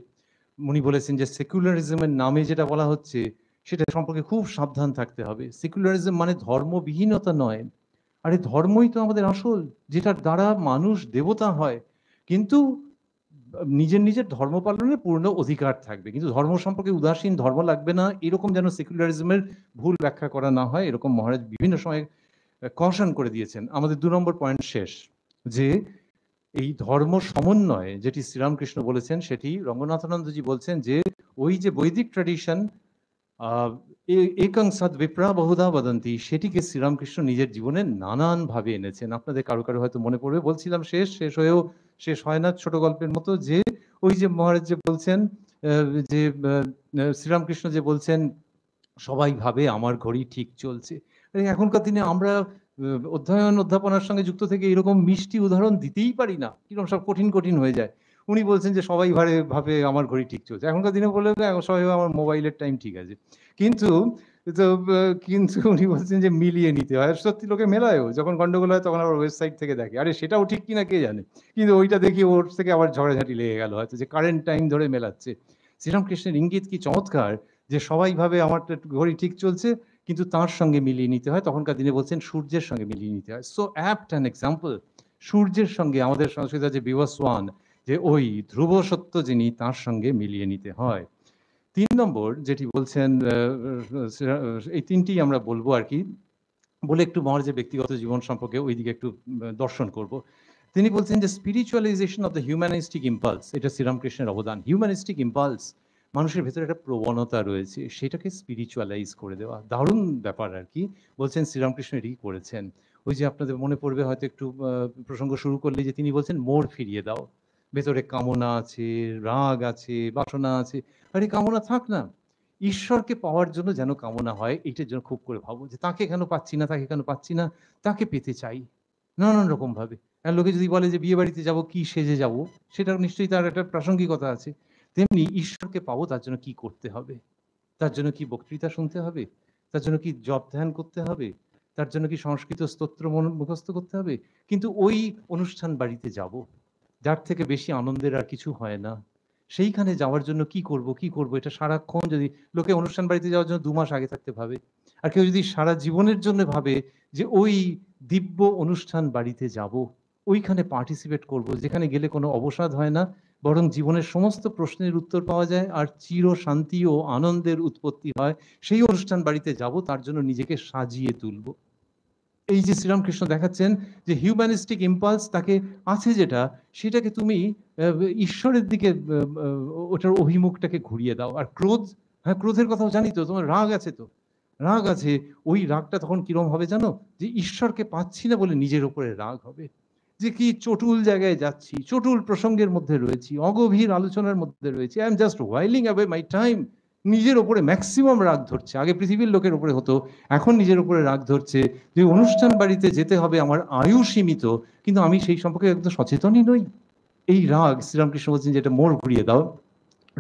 উনি বলেছেন যে সেকুলারিজমের নামে যেটা বলা হচ্ছে সেটা সম্পর্কে খুব সাবধান থাকতে হবে সেকুলারিজম মানে ধর্মবিহীনতা নয় আরে ধর্মই তো আমাদের আসল যেটার দ্বারা মানুষ দেবতা হয় কিন্তু নিজের নিজের ধর্ম পালনের পূর্ণ অধিকার থাকবে কিন্তু ধর্ম সম্পর্কে উদাসীন ধর্ম লাগবে না এরকম যেন সেকুলারিজমের ভুল ব্যাখ্যা করা না হয় এরকম মহারাজ বিভিন্ন সময় কশন করে দিয়েছেন আমাদের দু নম্বর পয়েন্ট শেষ যে এই ধর্ম সমন্বয় যেটি শ্রীরামকৃষ্ণ বলেছেন সেটি রঙ্গনাথানন্দজি বলছেন যে ওই যে বৈদিক ট্র্যাডিশন একাংশ বিপ্রা বহুধা বদন্তি সেটিকে শ্রীরামকৃষ্ণ নিজের জীবনে নানানভাবে এনেছেন আপনাদের কারো কারো হয়তো মনে পড়বে বলছিলাম শেষ শেষ হয়েও শেষ হয় না ছোট গল্পের মতো যে ওই যে মহারাজ যে বলছেন যে শ্রীরামকৃষ্ণ যে বলছেন সবাই ভাবে আমার ঘড়ি ঠিক চলছে এখনকার দিনে আমরা অধ্যয়ন অধ্যাপনার সঙ্গে যুক্ত থেকে এরকম মিষ্টি উদাহরণ দিতেই পারি না কিরকম সব কঠিন কঠিন হয়ে যায় উনি বলছেন যে সবাই ভারে ভাবে আমার ঘড়ি ঠিক চলছে এখনকার দিনে বলে সবাই আমার মোবাইলের টাইম ঠিক আছে কিন্তু তো কিন্তু উনি বলছেন যে মিলিয়ে নিতে হয় সত্যি লোকে মেলায়ও যখন গন্ডগোল হয় তখন আবার ওয়েবসাইট থেকে দেখে আরে সেটাও ঠিক কিনা কে জানে কিন্তু ওইটা দেখি ওর থেকে আবার ঝড়েঝাঁটি লেগে গেল হয়তো যে কারেন্ট টাইম ধরে মেলাচ্ছে শ্রীরামকৃষ্ণের ইঙ্গিত কি চমৎকার যে সবাই ভাবে আমার ঘড়ি ঠিক চলছে কিন্তু তার সঙ্গে মিলিয়ে নিতে হয় তখনকার দিনে বলছেন সূর্যের সঙ্গে মিলিয়ে নিতে হয় সো অ্যাপ্ট অ্যান এক্সাম্পল সূর্যের সঙ্গে আমাদের সংস্কৃত যে বিবসওয়ান যে ওই ধ্রুব সত্য যিনি তার সঙ্গে মিলিয়ে নিতে হয় তিন নম্বর যেটি বলছেন এই তিনটি আমরা বলবো আর কি বলে একটু মহার যে ব্যক্তিগত জীবন সম্পর্কে ওই দিকে একটু দর্শন করব তিনি বলছেন যে spiritualisation of the humanistic impulse এটা শ্রীরামকৃষ্ণের অবদান হিউম্যানিস্টিক ইম্পালস মানুষের ভেতরে একটা প্রবণতা রয়েছে সেটাকে স্পিরিচুয়ালাইজ করে দেওয়া দারুণ ব্যাপার আর কি বলছেন শ্রীরামকৃষ্ণ এটি করেছেন ওই যে আপনাদের মনে পড়বে হয়তো একটু প্রসঙ্গ শুরু করলে যে তিনি বলছেন মোড় ফিরিয়ে দাও ভেতরে কামনা আছে রাগ আছে বাসনা আছে আরে কামনা থাক না ঈশ্বরকে পাওয়ার জন্য যেন কামনা হয় এইটার জন্য খুব করে ভাবো যে তাকে কেন পাচ্ছি না তাকে কেন পাচ্ছি না তাকে পেতে চাই নানান রকমভাবে আর লোকে যদি বলে যে বিয়ে বাড়িতে যাবো কি সেজে যাবো সেটা নিশ্চয়ই তার একটা প্রাসঙ্গিকতা আছে তেমনি ঈশ্বরকে পাবো তার জন্য কি করতে হবে তার জন্য কি বক্তৃতা শুনতে হবে তার জন্য কি জব ধ্যান করতে হবে তার জন্য কি সংস্কৃত স্তোত্র মুখস্থ করতে হবে কিন্তু ওই অনুষ্ঠান বাড়িতে যাব যার থেকে বেশি আনন্দের আর কিছু হয় না সেইখানে যাওয়ার জন্য কি করব কি করব এটা সারাক্ষণ যদি লোকে অনুষ্ঠান বাড়িতে যাওয়ার জন্য দু মাস আগে থাকতে ভাবে আর কেউ যদি সারা জীবনের জন্য ভাবে যে ওই দিব্য অনুষ্ঠান বাড়িতে যাব ওইখানে পার্টিসিপেট করব যেখানে গেলে কোনো অবসাদ হয় না বরং জীবনের সমস্ত প্রশ্নের উত্তর পাওয়া যায় আর চির শান্তি ও আনন্দের উৎপত্তি হয় সেই অনুষ্ঠান বাড়িতে যাব তার জন্য নিজেকে সাজিয়ে তুলব এই যে শ্রীরামকৃষ্ণ দেখাচ্ছেন যে হিউম্যানিস্টিক ইম্পালস তাকে আছে যেটা সেটাকে তুমি ঈশ্বরের দিকে ওটার অভিমুখটাকে ঘুরিয়ে দাও আর ক্রোধ হ্যাঁ ক্রোধের কথাও জানি তো তোমার রাগ আছে তো রাগ আছে ওই রাগটা তখন কিরম হবে জানো যে ঈশ্বরকে পাচ্ছি না বলে নিজের ওপরে রাগ হবে যে কি চটুল জায়গায় যাচ্ছি চটুল প্রসঙ্গের মধ্যে রয়েছি অগভীর আলোচনার মধ্যে রয়েছি I am just whiling away my time নিজের ওপরে ম্যাক্সিমাম রাগ ধরছে আগে পৃথিবীর লোকের ওপরে হতো এখন নিজের ওপরে রাগ ধরছে যে অনুষ্ঠান বাড়িতে যেতে হবে আমার আয়ু সীমিত কিন্তু আমি সেই সম্পর্কে একদম সচেতনই নই এই রাগ শ্রীরামকৃষ্ণ বলছেন যেটা মোড় ঘুরিয়ে দাও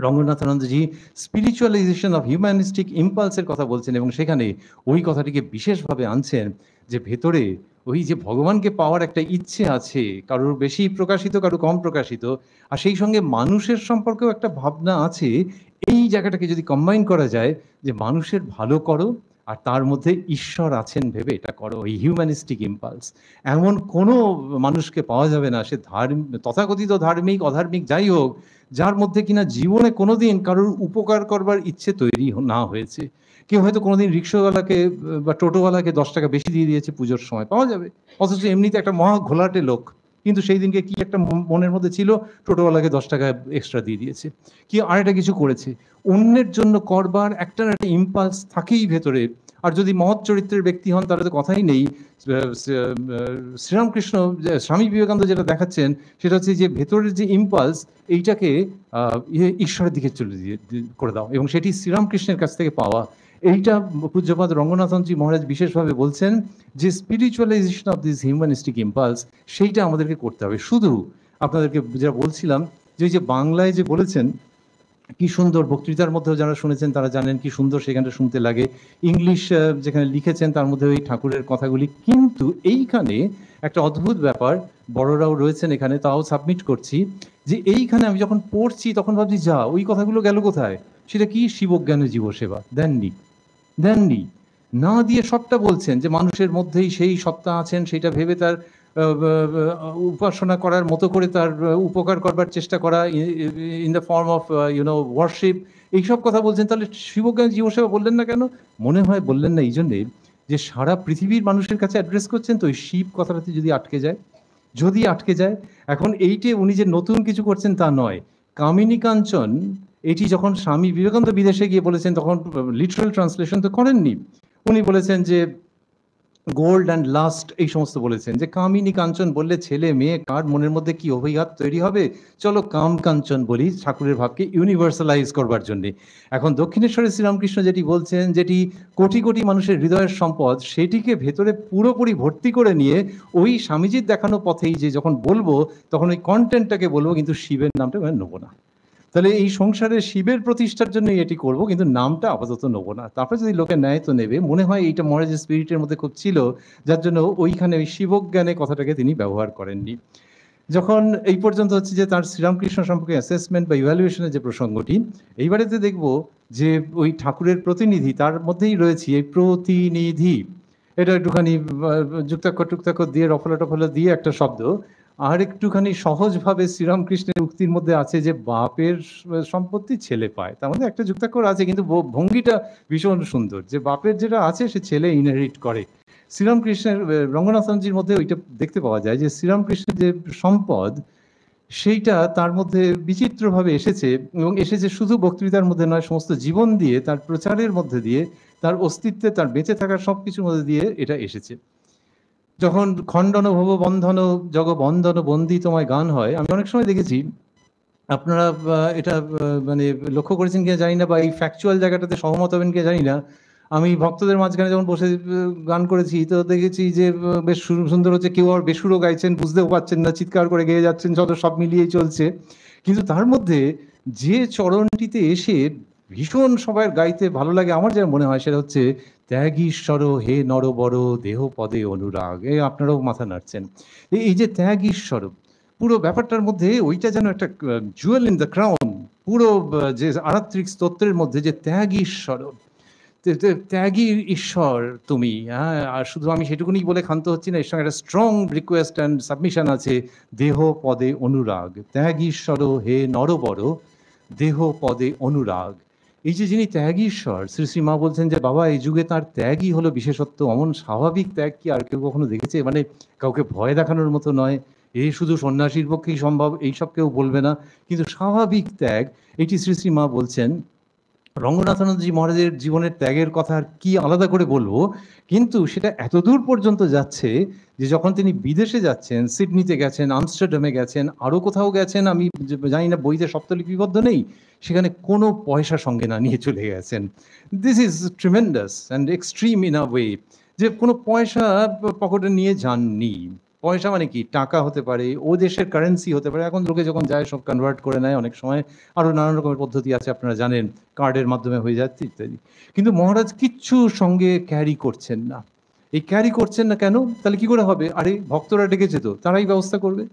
রঙ্গনাথানন্দজি স্পিরিচুয়ালাইজেশন অফ হিউম্যানিস্টিক ইম্পালসের কথা বলছেন এবং সেখানে ওই কথাটিকে বিশেষভাবে আনছেন যে ভেতরে ওই যে ভগবানকে পাওয়ার একটা ইচ্ছে আছে কারোর বেশি প্রকাশিত কারো কম প্রকাশিত আর সেই সঙ্গে মানুষের সম্পর্কেও একটা ভাবনা আছে এই জায়গাটাকে যদি কম্বাইন করা যায় যে মানুষের ভালো করো আর তার মধ্যে ঈশ্বর আছেন ভেবে এটা করো এই হিউম্যানিস্টিক ইম্পালস এমন কোনো মানুষকে পাওয়া যাবে না সে ধার্ম তথাকথিত ধার্মিক অধার্মিক যাই হোক যার মধ্যে কিনা জীবনে কোনোদিন কারোর উপকার করবার ইচ্ছে তৈরি না হয়েছে কেউ হয়তো কোনোদিন রিক্সাওয়ালাকে বা টোটোওয়ালাকে দশ টাকা বেশি দিয়ে দিয়েছে পুজোর সময় পাওয়া যাবে অথচ এমনিতে একটা মহা ঘোলাটে লোক কিন্তু সেই দিনকে কি একটা মনের মধ্যে ছিল টোটোওয়ালাকে দশ টাকা এক্সট্রা দিয়ে দিয়েছে কি আর একটা কিছু করেছে অন্যের জন্য করবার একটা একটা ইম্পালস থাকেই ভেতরে আর যদি মহৎ চরিত্রের ব্যক্তি হন তাহলে তো কথাই নেই শ্রীরামকৃষ্ণ স্বামী বিবেকানন্দ যেটা দেখাচ্ছেন সেটা হচ্ছে যে ভেতরের যে ইম্পালস এইটাকে ইয়ে ঈশ্বরের দিকে চলে দিয়ে করে দাও এবং সেটি শ্রীরামকৃষ্ণের কাছ থেকে পাওয়া এইটা পূজ্যপাদ রঙ্গনাথনজি মহারাজ বিশেষভাবে বলছেন যে spiritualisation of this humanistic impulse সেইটা আমাদেরকে করতে হবে শুধু আপনাদেরকে যা বলছিলাম যে যে বাংলায় যে বলেছেন কি সুন্দর বক্তৃতার মধ্যেও যারা শুনেছেন তারা জানেন কি সুন্দর সেখানটা শুনতে লাগে ইংলিশ যেখানে লিখেছেন তার মধ্যে ওই ঠাকুরের কথাগুলি কিন্তু এইখানে একটা অদ্ভুত ব্যাপার বড়রাও রয়েছেন এখানে তাও সাবমিট করছি যে এইখানে আমি যখন পড়ছি তখন ভাবছি যা ওই কথাগুলো গেল কোথায় সেটা কি শিবজ্ঞানের জীবসেবা দেননি দেননি না দিয়ে সবটা বলছেন যে মানুষের মধ্যেই সেই সত্তা আছেন সেটা ভেবে তার উপাসনা করার মতো করে তার উপকার করবার চেষ্টা করা in the form of you know worship এইসব কথা বলছেন তাহলে শিবজ্ঞান জীবসেবা বললেন না কেন মনে হয় বললেন না এই জন্যে যে সারা পৃথিবীর মানুষের কাছে অ্যাড্রেস করছেন তো ওই শিব কথাটাতে যদি আটকে যায় যদি আটকে যায় এখন এইটে উনি যে নতুন কিছু করছেন তা নয় কামিনী কাঞ্চন এটি যখন স্বামী বিবেকানন্দ বিদেশে গিয়ে বলেছেন তখন লিটারাল ট্রান্সলেশন তো করেননি উনি বলেছেন যে গোল্ড অ্যান্ড লাস্ট এই সমস্ত বলেছেন যে কামিনী কাঞ্চন বললে ছেলে মেয়ে কার মনের মধ্যে কি অভিঘাত তৈরি হবে চলো কাম কাঞ্চন বলি ঠাকুরের ভাবকে ইউনিভার্সালাইজ করবার জন্যে এখন দক্ষিণেশ্বরের শ্রীরামকৃষ্ণ যেটি বলছেন যেটি কোটি কোটি মানুষের হৃদয়ের সম্পদ সেটিকে ভেতরে পুরোপুরি ভর্তি করে নিয়ে ওই স্বামীজির দেখানো পথেই যে যখন বলবো তখন ওই কন্টেন্টটাকে বলবো কিন্তু শিবের নামটা নেবো না তাহলে এই সংসারে শিবের প্রতিষ্ঠার জন্য এটি করব কিন্তু নামটা আপাতত নেবো না তারপরে যদি লোকে ন্যায় তো নেবে মনে হয় এইটা মহারাজ স্পিরিটের মধ্যে খুব ছিল যার জন্য ওইখানে ওই শিবজ্ঞানে কথাটাকে তিনি ব্যবহার করেননি যখন এই পর্যন্ত হচ্ছে যে তার শ্রীরামকৃষ্ণ সম্পর্কে অ্যাসেসমেন্ট বা ইভ্যালুয়েশনের যে প্রসঙ্গটি এইবারেতে দেখব যে ওই ঠাকুরের প্রতিনিধি তার মধ্যেই রয়েছে এই প্রতিনিধি এটা একটুখানি যুক্তাক্ষ টুক্তাক্ষ দিয়ে রফলা টফলা দিয়ে একটা শব্দ আর একটুখানি সহজভাবে শ্রীরামকৃষ্ণের উক্তির মধ্যে আছে যে বাপের সম্পত্তি ছেলে পায় তার মধ্যে একটা যুক্তাক্ষর আছে কিন্তু ভঙ্গিটা ভীষণ সুন্দর যে বাপের যেটা আছে সে ছেলে ইনহেরিট করে শ্রীরামকৃষ্ণের রঙ্গনাথনজির মধ্যে ওইটা দেখতে পাওয়া যায় যে শ্রীরামকৃষ্ণের যে সম্পদ সেইটা তার মধ্যে বিচিত্রভাবে এসেছে এবং এসেছে শুধু বক্তৃতার মধ্যে নয় সমস্ত জীবন দিয়ে তার প্রচারের মধ্যে দিয়ে তার অস্তিত্বে তার বেঁচে থাকার সব কিছুর মধ্যে দিয়ে এটা এসেছে যখন খণ্ডন ভব বন্ধন জগ বন্ধন বন্দী তোমায় গান হয় আমি অনেক সময় দেখেছি আপনারা এটা মানে লক্ষ্য করেছেন কিনা জানি না বা এই ফ্যাকচুয়াল জায়গাটাতে সহমত হবেন কিনা জানি না আমি ভক্তদের মাঝখানে যখন বসে গান করেছি তো দেখেছি যে বেশ সুন্দর হচ্ছে কেউ আর বেসুরও গাইছেন বুঝতেও পারছেন না চিৎকার করে গেয়ে যাচ্ছেন যত সব মিলিয়েই চলছে কিন্তু তার মধ্যে যে চরণটিতে এসে ভীষণ সবাই গাইতে ভালো লাগে আমার যেটা মনে হয় সেটা হচ্ছে ত্যাগীশ্বর হে নরবর দেহ পদে অনুরাগ এ আপনারাও মাথা নাড়ছেন এই যে ঈশ্বর পুরো ব্যাপারটার মধ্যে ওইটা যেন একটা জুয়েল ইন দ্য ক্রাউন পুরো যে আরাত্রিক স্তোত্রের মধ্যে যে ঈশ্বর ত্যাগী ঈশ্বর তুমি হ্যাঁ আর শুধু আমি সেটুকুনি বলে ক্ষান্ত হচ্ছি না এর সঙ্গে একটা স্ট্রং রিকোয়েস্ট অ্যান্ড সাবমিশন আছে দেহ পদে অনুরাগ ঈশ্বর হে নরবর দেহ পদে অনুরাগ এই যে যিনি ত্যাগীশ্বর শ্রী মা বলছেন যে বাবা এই যুগে তার ত্যাগই হলো বিশেষত্ব অমন স্বাভাবিক ত্যাগ কি আর কেউ কখনো দেখেছে মানে কাউকে ভয় দেখানোর মতো নয় এ শুধু সন্ন্যাসীর পক্ষেই সম্ভব এইসব কেউ বলবে না কিন্তু স্বাভাবিক ত্যাগ এটি শ্রী মা বলছেন রঙ্গনাথানন্দজি মহারাজের জীবনের ত্যাগের কথা আর কি আলাদা করে বলবো কিন্তু সেটা এত দূর পর্যন্ত যাচ্ছে যে যখন তিনি বিদেশে যাচ্ছেন সিডনিতে গেছেন আমস্টারডামে গেছেন আরও কোথাও গেছেন আমি জানি না বইতে সপ্তলিপিবদ্ধ নেই সেখানে কোনো পয়সা সঙ্গে না নিয়ে চলে গেছেন this is tremendous and extreme in a way যে কোনো পয়সা পকেটে নিয়ে যাননি পয়সা মানে কি টাকা হতে পারে ও দেশের কারেন্সি হতে পারে এখন লোকে যখন যায় সব কনভার্ট করে নেয় অনেক সময় আরও নানান রকমের পদ্ধতি আছে আপনারা জানেন কার্ডের মাধ্যমে হয়ে যাচ্ছে ইত্যাদি কিন্তু মহারাজ কিচ্ছু সঙ্গে ক্যারি করছেন না এই ক্যারি করছেন না কেন তাহলে কি করে হবে আরে ভক্তরা ডেকেছে তো তারাই ব্যবস্থা করবে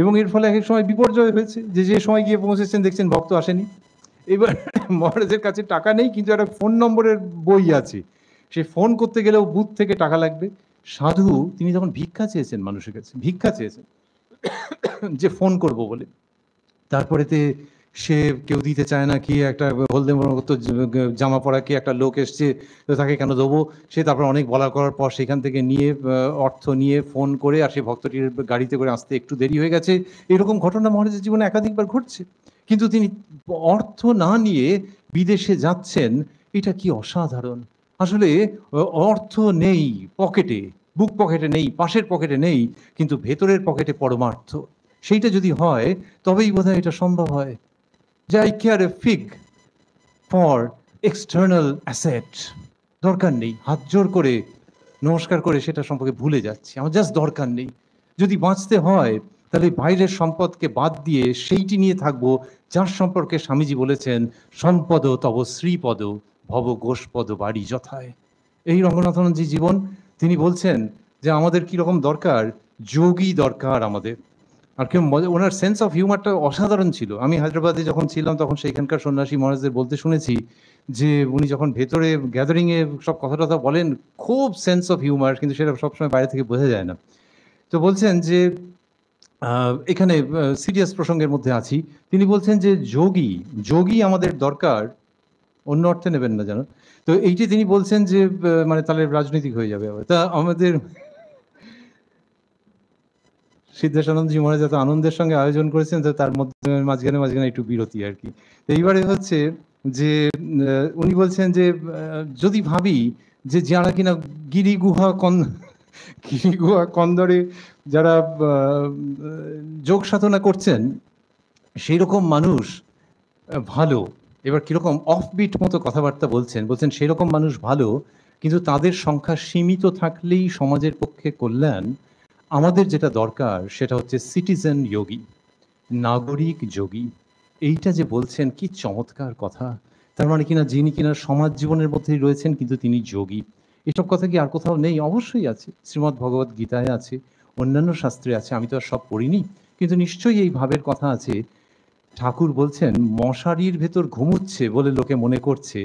এবং এর ফলে এক সময় বিপর্যয় হয়েছে যে যে সময় গিয়ে পৌঁছেছেন দেখছেন ভক্ত আসেনি এবার মহারাজের কাছে টাকা নেই কিন্তু একটা ফোন নম্বরের বই আছে সে ফোন করতে গেলেও বুথ থেকে টাকা লাগবে সাধু তিনি যখন ভিক্ষা চেয়েছেন মানুষের কাছে ভিক্ষা চেয়েছেন যে ফোন করব বলে তারপরেতে সে কেউ দিতে চায় না কি একটা হলদে মতো জামা পরা কি একটা লোক এসছে তো তাকে কেন দেবো সে তারপর অনেক বলা করার পর সেখান থেকে নিয়ে অর্থ নিয়ে ফোন করে আর সেই ভক্তটির গাড়িতে করে আসতে একটু দেরি হয়ে গেছে এরকম ঘটনা মহারাজের জীবনে একাধিকবার ঘটছে কিন্তু তিনি অর্থ না নিয়ে বিদেশে যাচ্ছেন এটা কি অসাধারণ আসলে অর্থ নেই পকেটে বুক পকেটে নেই পাশের পকেটে নেই কিন্তু ভেতরের পকেটে পরমার্থ সেইটা যদি হয় তবেই বোধহয় এটা সম্ভব হয় যে I care a fig for external asset দরকার নেই হাত জোর করে নমস্কার করে সেটা সম্পর্কে ভুলে যাচ্ছি আমার জাস্ট দরকার নেই যদি বাঁচতে হয় তাহলে বাইরের সম্পদকে বাদ দিয়ে সেইটি নিয়ে থাকবো যার সম্পর্কে স্বামীজি বলেছেন সম্পদ তব শ্রীপদ ভব বাড়ি যথায় এই রঙ্গনাথনজি জীবন তিনি বলছেন যে আমাদের কীরকম দরকার যোগী দরকার আমাদের আর কেউ ওনার সেন্স অফ হিউমারটা অসাধারণ ছিল আমি হায়দ্রাবাদে যখন ছিলাম তখন সেইখানকার সন্ন্যাসী মহারাজদের বলতে শুনেছি যে উনি যখন ভেতরে গ্যাদারিংয়ে সব কথা টথা বলেন খুব সেন্স অফ হিউমার কিন্তু সেটা সবসময় বাইরে থেকে বোঝা যায় না তো বলছেন যে এখানে সিরিয়াস প্রসঙ্গের মধ্যে আছি তিনি বলছেন যে যোগী যোগী আমাদের দরকার অন্য অর্থে নেবেন না যেন তো এইটি তিনি বলছেন যে মানে তাহলে রাজনৈতিক হয়ে যাবে তা আমাদের সিদ্ধেশানন্দজি মহারাজ এত আনন্দের সঙ্গে আয়োজন করেছেন তো তার মধ্যে মাঝখানে মাঝখানে একটু বিরতি আর কি তো এইবারে হচ্ছে যে উনি বলছেন যে যদি ভাবি যে যারা কিনা গিরি গুহা কন গিরি গুহা কন্দরে যারা যোগ সাধনা করছেন সেই রকম মানুষ ভালো এবার কিরকম অফবিট মতো কথাবার্তা বলছেন বলছেন সেরকম মানুষ ভালো কিন্তু তাদের সংখ্যা সীমিত থাকলেই সমাজের পক্ষে কল্যাণ আমাদের যেটা দরকার সেটা হচ্ছে সিটিজেন যোগী নাগরিক যোগী এইটা যে বলছেন কি চমৎকার কথা তার মানে কিনা যিনি কিনা সমাজ জীবনের মধ্যেই রয়েছেন কিন্তু তিনি যোগী এসব কথা কি আর কোথাও নেই অবশ্যই আছে শ্রীমৎ ভগবত গীতায় আছে অন্যান্য শাস্ত্রে আছে আমি তো আর সব পড়িনি কিন্তু নিশ্চয়ই এই ভাবের কথা আছে ঠাকুর বলছেন মশারির ভেতর ঘুমুচ্ছে বলে লোকে মনে করছে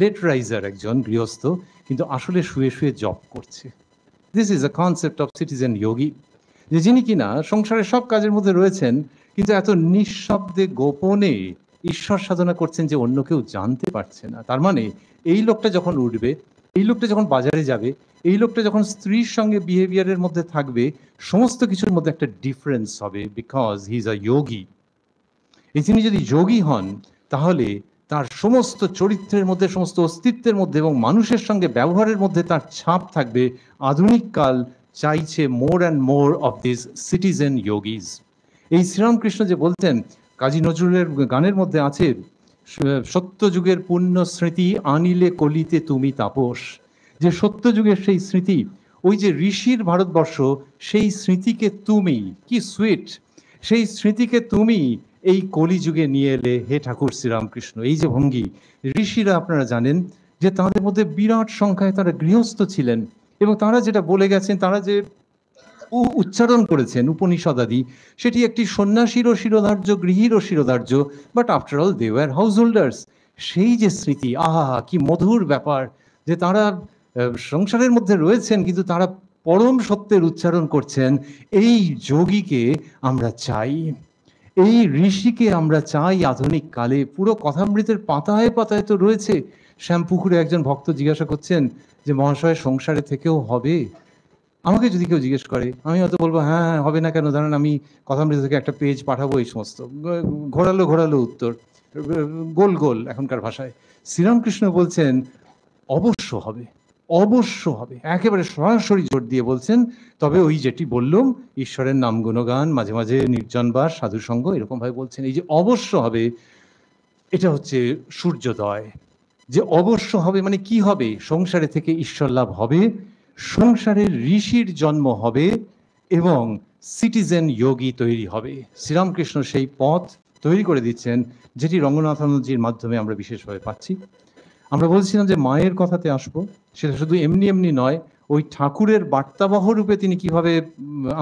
লেট রাইজার একজন গৃহস্থ কিন্তু আসলে শুয়ে শুয়ে জব করছে this is a concept of citizen yogi যে যিনি কিনা সংসারের সব কাজের মধ্যে রয়েছেন কিন্তু এত নিঃশব্দে গোপনে ঈশ্বর সাধনা করছেন যে অন্য কেউ জানতে পারছে না তার মানে এই লোকটা যখন উঠবে এই লোকটা যখন বাজারে যাবে এই লোকটা যখন স্ত্রীর সঙ্গে বিহেভিয়ারের মধ্যে থাকবে সমস্ত কিছুর মধ্যে একটা ডিফারেন্স হবে বিকজ হি ইজ আ যোগী তিনি যদি যোগী হন তাহলে তার সমস্ত চরিত্রের মধ্যে সমস্ত অস্তিত্বের মধ্যে এবং মানুষের সঙ্গে ব্যবহারের মধ্যে তার ছাপ থাকবে আধুনিক কাল চাইছে more and more of this citizen yogis এই শ্রীরামকৃষ্ণ যে বলতেন কাজী নজরুলের গানের মধ্যে আছে সত্যযুগের পূর্ণ স্মৃতি আনিলে কলিতে তুমি তাপস যে সত্যযুগের সেই স্মৃতি ওই যে ঋষির ভারতবর্ষ সেই স্মৃতিকে তুমি কি সুইট সেই স্মৃতিকে তুমি এই কলিযুগে নিয়ে এলে হে ঠাকুর শ্রীরামকৃষ্ণ এই যে ভঙ্গি ঋষিরা আপনারা জানেন যে তাদের মধ্যে বিরাট সংখ্যায় তারা গৃহস্থ ছিলেন এবং তারা যেটা বলে গেছেন তারা যে উচ্চারণ করেছেন উপনিষদাদি সেটি একটি সন্ন্যাসীরও শিরোধার্য গৃহীরও শিরোধার্য but after all they were householders সেই যে স্মৃতি আহা কি মধুর ব্যাপার যে তারা সংসারের মধ্যে রয়েছেন কিন্তু তারা পরম সত্যের উচ্চারণ করছেন এই যোগীকে আমরা চাই এই ঋষিকে আমরা চাই আধুনিক কালে পুরো কথামৃতের পাতায় পাতায় তো রয়েছে শ্যামপুকুরে একজন ভক্ত জিজ্ঞাসা করছেন যে মহাশয় সংসারে থেকেও হবে আমাকে যদি কেউ জিজ্ঞেস করে আমি হয়তো বলবো হ্যাঁ হ্যাঁ হবে না কেন ধরেন আমি কথামৃত থেকে একটা পেজ পাঠাবো এই সমস্ত ঘোরালো ঘোরালো উত্তর গোল গোল এখনকার ভাষায় শ্রীরামকৃষ্ণ বলছেন অবশ্য হবে অবশ্য হবে একেবারে সরাসরি জোর দিয়ে বলছেন তবে ওই যেটি বললুম ঈশ্বরের নাম গুণগান মাঝে মাঝে নির্জনবাস সাধুসঙ্গ ভাবে বলছেন এই যে অবশ্য হবে এটা হচ্ছে সূর্যোদয় যে অবশ্য হবে মানে কি হবে সংসারে থেকে ঈশ্বর লাভ হবে সংসারের ঋষির জন্ম হবে এবং সিটিজেন যোগী তৈরি হবে শ্রীরামকৃষ্ণ সেই পথ তৈরি করে দিচ্ছেন যেটি রঙ্গনাথানজির মাধ্যমে আমরা বিশেষভাবে পাচ্ছি আমরা বলছিলাম যে মায়ের কথাতে আসবো সেটা শুধু এমনি এমনি নয় ওই ঠাকুরের বার্তাবহ রূপে তিনি কিভাবে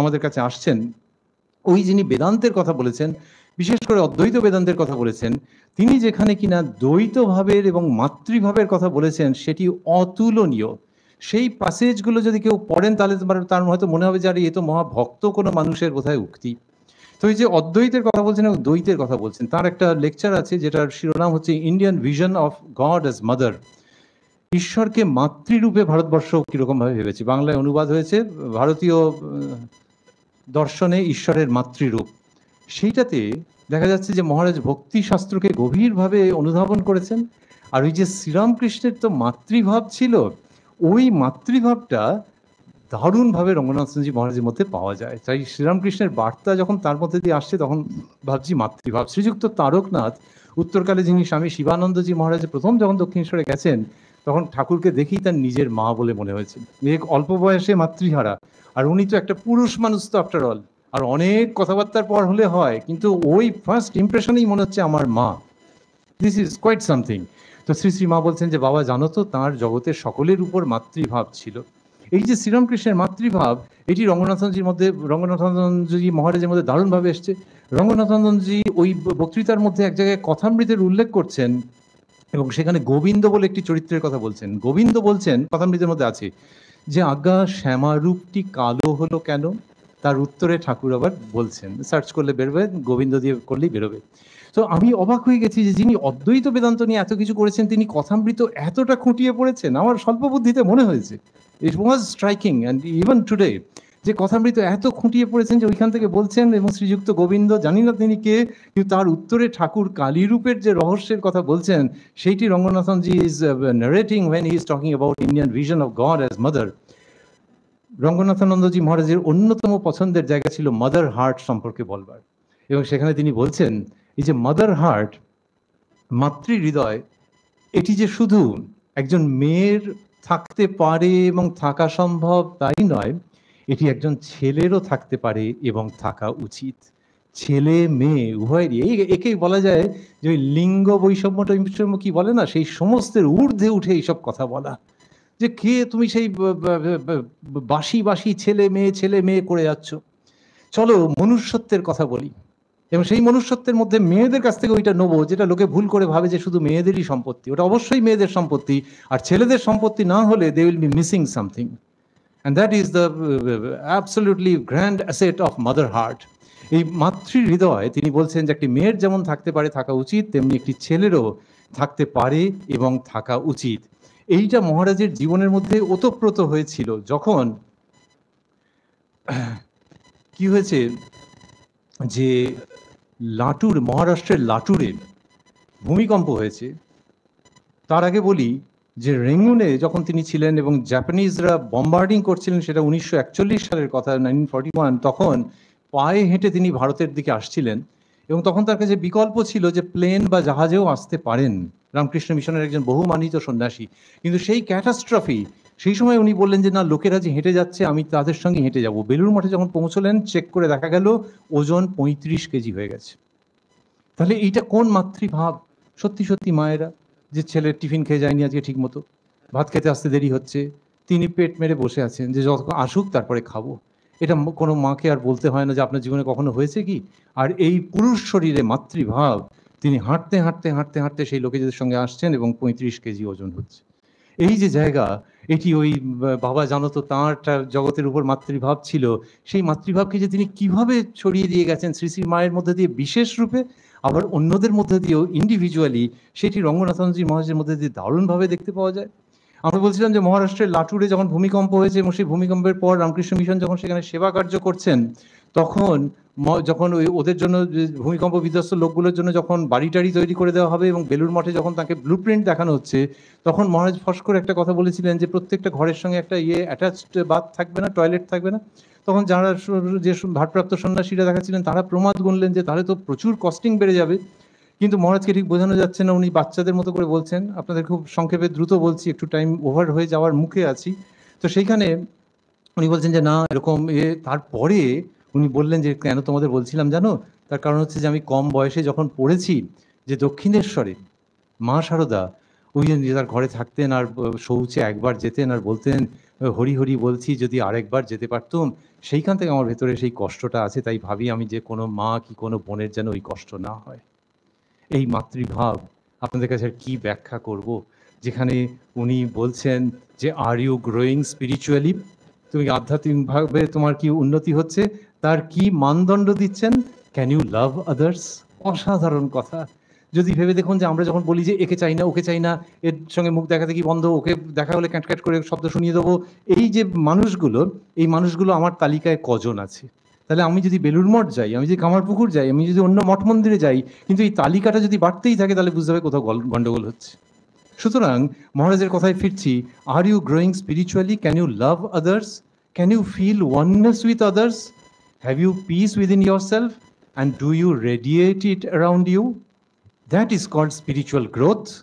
আমাদের কাছে আসছেন ওই যিনি বেদান্তের কথা বলেছেন বিশেষ করে অদ্বৈত বেদান্তের কথা বলেছেন তিনি যেখানে কিনা দ্বৈতভাবের এবং মাতৃভাবের কথা বলেছেন সেটি অতুলনীয় সেই প্যাসেজগুলো যদি কেউ পড়েন তাহলে তার হয়তো মনে হবে যে আর এ তো মহাভক্ত কোনো মানুষের বোধহয় উক্তি তো এই যে অদ্বৈতের কথা বলছেন এবং দ্বৈতের কথা বলছেন তার একটা লেকচার আছে যেটার শিরোনাম হচ্ছে Indian vision of God as mother ঈশ্বরকে মাতৃরূপে ভারতবর্ষ কীরকমভাবে ভেবেছি বাংলায় অনুবাদ হয়েছে ভারতীয় দর্শনে ঈশ্বরের মাতৃরূপ সেইটাতে দেখা যাচ্ছে যে মহারাজ ভক্তি শাস্ত্রকে গভীরভাবে অনুধাবন করেছেন আর ওই যে শ্রীরামকৃষ্ণের তো মাতৃভাব ছিল ওই মাতৃভাবটা দারুণভাবে রঙ্গনাথ মহারাজের মধ্যে পাওয়া যায় তাই শ্রীরামকৃষ্ণের বার্তা যখন তার মধ্যে দিয়ে আসছে তখন ভাবছি মাতৃভাব শ্রীযুক্ত তারকনাথ উত্তরকালে যিনি স্বামী শিবানন্দজি মহারাজ প্রথম যখন দক্ষিণেশ্বরে গেছেন তখন ঠাকুরকে দেখেই তার নিজের মা বলে মনে হয়েছিল এক অল্প বয়সে মাতৃহারা আর উনি তো একটা পুরুষ মানুষ তো আফটার অল আর অনেক কথাবার্তার পর হলে হয় কিন্তু ওই ফার্স্ট ইমপ্রেশনেই মনে হচ্ছে আমার মা দিস ইজ কোয়াইট সামথিং তো শ্রী শ্রী মা বলছেন যে বাবা জানো তো তাঁর জগতের সকলের উপর মাতৃভাব ছিল এই যে শ্রীরামকৃষ্ণের মাতৃভাব এটি রঙ্গনাথনজির মধ্যে রঙ্গনাথনজি মহারাজের মধ্যে দারুণভাবে এসছে রঙ্গনাথনজি ওই বক্তৃতার মধ্যে এক জায়গায় কথামৃতের উল্লেখ করছেন এবং সেখানে গোবিন্দ বলে একটি চরিত্রের কথা বলছেন গোবিন্দ বলছেন কথামৃতের মধ্যে আছে যে আজ্ঞা শ্যামারূপটি কালো হলো কেন তার উত্তরে ঠাকুর আবার বলছেন সার্চ করলে বেরোবে গোবিন্দ দিয়ে করলেই বেরোবে তো আমি অবাক হয়ে গেছি যে যিনি অদ্বৈত বেদান্ত নিয়ে এত কিছু করেছেন তিনি কথামৃত এতটা খুঁটিয়ে পড়েছেন আমার স্বল্প বুদ্ধিতে মনে হয়েছে it was striking and even today যে কথামৃত এত খুঁটিয়ে পড়েছেন যে ওইখান থেকে বলছেন এবং শ্রীযুক্ত গোবিন্দ জানি না তিনি কে কিন্তু তার উত্তরে ঠাকুর কালীরূপের যে রহস্যের কথা বলছেন সেইটি Ranganathanji is narrating when is talking about Indian vision of God as mother Ranganathanandaji মহারাজের অন্যতম পছন্দের জায়গা ছিল মাদার হার্ট সম্পর্কে বলবার এবং সেখানে তিনি বলছেন এই যে মাদার হার্ট মাতৃ হৃদয় এটি যে শুধু একজন মেয়ের থাকতে পারে এবং থাকা সম্ভব তাই নয় এটি একজন ছেলেরও থাকতে পারে এবং থাকা উচিত ছেলে মেয়ে উভয়েরই এই একেই বলা যায় যে ওই লিঙ্গ বৈষম্য কি বলে না সেই সমস্তের ঊর্ধ্বে উঠে এইসব কথা বলা যে কে তুমি সেই বাসি বাসি ছেলে মেয়ে ছেলে মেয়ে করে যাচ্ছ চলো মনুষ্যত্বের কথা বলি এবং সেই মনুষ্যত্বের মধ্যে মেয়েদের কাছ থেকে ওইটা নেবো যেটা লোকে ভুল করে ভাবে যে শুধু মেয়েদেরই সম্পত্তি ওটা অবশ্যই মেয়েদের সম্পত্তি আর ছেলেদের সম্পত্তি না হলে they will be missing something And that is the uh, absolutely grand asset of mother heart. এই মাতৃ হৃদয় তিনি বলছেন যে একটি মেয়ের যেমন থাকতে পারে থাকা উচিত তেমনি একটি ছেলেরও থাকতে পারে এবং থাকা উচিত এইটা মহারাজের জীবনের মধ্যে ওতপ্রোত হয়েছিল যখন কি হয়েছে যে লাটুর মহারাষ্ট্রের লাটুরে ভূমিকম্প হয়েছে তার আগে বলি যে রেঙ্গুনে যখন তিনি ছিলেন এবং জাপানিজরা বম্বার্ডিং করছিলেন সেটা উনিশশো সালের কথা নাইনটিন ওয়ান তখন পায়ে হেঁটে তিনি ভারতের দিকে আসছিলেন এবং তখন তার কাছে বিকল্প ছিল যে প্লেন বা জাহাজেও আসতে পারেন রামকৃষ্ণ মিশনের একজন বহুমানিত সন্ন্যাসী কিন্তু সেই ক্যাটাস্ট্রফি সেই সময় উনি বললেন যে না লোকেরা যে হেঁটে যাচ্ছে আমি তাদের সঙ্গে হেঁটে যাব বেলুর মঠে যখন পৌঁছলেন চেক করে দেখা গেল ওজন পঁয়ত্রিশ কেজি হয়ে গেছে তাহলে এইটা কোন মাতৃভাব সত্যি সত্যি মায়েরা যে ছেলে টিফিন খেয়ে যায়নি আজকে ঠিক মতো ভাত খেতে আসতে দেরি হচ্ছে তিনি পেট মেরে বসে আছেন যে যত আসুক তারপরে খাবো এটা কোনো মাকে আর বলতে হয় না যে আপনার জীবনে কখনো হয়েছে কি আর এই পুরুষ শরীরে মাতৃভাব তিনি হাঁটতে হাঁটতে হাঁটতে হাঁটতে সেই লোকেদের সঙ্গে আসছেন এবং পঁয়ত্রিশ কেজি ওজন হচ্ছে এই যে জায়গা এটি ওই বাবা জানো তো তাঁর জগতের উপর মাতৃভাব ছিল সেই মাতৃভাবকে যে তিনি কিভাবে ছড়িয়ে দিয়ে গেছেন শ্রী শ্রী মায়ের মধ্যে দিয়ে বিশেষ রূপে আবার অন্যদের মধ্যে দিয়েও ইন্ডিভিজুয়ালি সেটি রঙ্গনাথনজি মহারাজের মধ্যে দিয়ে দারুণভাবে দেখতে পাওয়া যায় আমরা বলছিলাম যে মহারাষ্ট্রের লাটুরে যখন ভূমিকম্প হয়েছে এবং সেই ভূমিকম্পের পর রামকৃষ্ণ মিশন যখন সেখানে সেবা কার্য করছেন তখন যখন ওই ওদের জন্য ভূমিকম্প বিধ্বস্ত লোকগুলোর জন্য যখন বাড়ি টাড়ি তৈরি করে দেওয়া হবে এবং বেলুর মঠে যখন তাকে ব্লু প্রিন্ট দেখানো হচ্ছে তখন মহারাজ ফস করে একটা কথা বলেছিলেন যে প্রত্যেকটা ঘরের সঙ্গে একটা ইয়ে অ্যাটাচড বাথ থাকবে না টয়লেট থাকবে না তখন যারা যে ভারপ্রাপ্ত সন্ন্যাসীরা দেখাচ্ছিলেন তারা প্রমাদ গুনলেন যে তাহলে তো প্রচুর কস্টিং বেড়ে যাবে কিন্তু মহারাজকে ঠিক বোঝানো যাচ্ছে না উনি বাচ্চাদের মতো করে বলছেন আপনাদের খুব সংক্ষেপে দ্রুত বলছি একটু টাইম ওভার হয়ে যাওয়ার মুখে আছি তো সেইখানে উনি বলছেন যে না এরকম এ তারপরে উনি বললেন যে কেন তোমাদের বলছিলাম জানো তার কারণ হচ্ছে যে আমি কম বয়সে যখন পড়েছি যে দক্ষিণেশ্বরে মা শারদা ওই তার ঘরে থাকতেন আর শৌচে একবার যেতেন আর বলতেন হরি হরি বলছি যদি আরেকবার যেতে পারতুম সেইখান থেকে আমার ভেতরে সেই কষ্টটা আছে তাই ভাবি আমি যে কোনো মা কি কোনো বোনের যেন ওই কষ্ট না হয় এই মাতৃভাব আপনাদের কাছে কি ব্যাখ্যা করব যেখানে উনি বলছেন যে আর ইউ গ্রোয়িং স্পিরিচুয়ালি তুমি আধ্যাত্মিকভাবে তোমার কি উন্নতি হচ্ছে তার কি মানদণ্ড দিচ্ছেন ক্যান ইউ লাভ আদার্স অসাধারণ কথা যদি ভেবে দেখুন যে আমরা যখন বলি যে একে চাই না ওকে চাই না এর সঙ্গে মুখ দেখা দেখি বন্ধ ওকে দেখা হলে ক্যাট ক্যাট করে শব্দ শুনিয়ে দেবো এই যে মানুষগুলো এই মানুষগুলো আমার তালিকায় কজন আছে তাহলে আমি যদি বেলুর মঠ যাই আমি যদি কামারপুকুর যাই আমি যদি অন্য মঠ মন্দিরে যাই কিন্তু এই তালিকাটা যদি বাড়তেই থাকে তাহলে বুঝতে হবে কোথাও গন্ডগোল হচ্ছে সুতরাং মহারাজের কথায় ফিরছি are you growing spiritually can you love others can you feel oneness with others have you peace within yourself and do you radiate it around you That is called spiritual growth,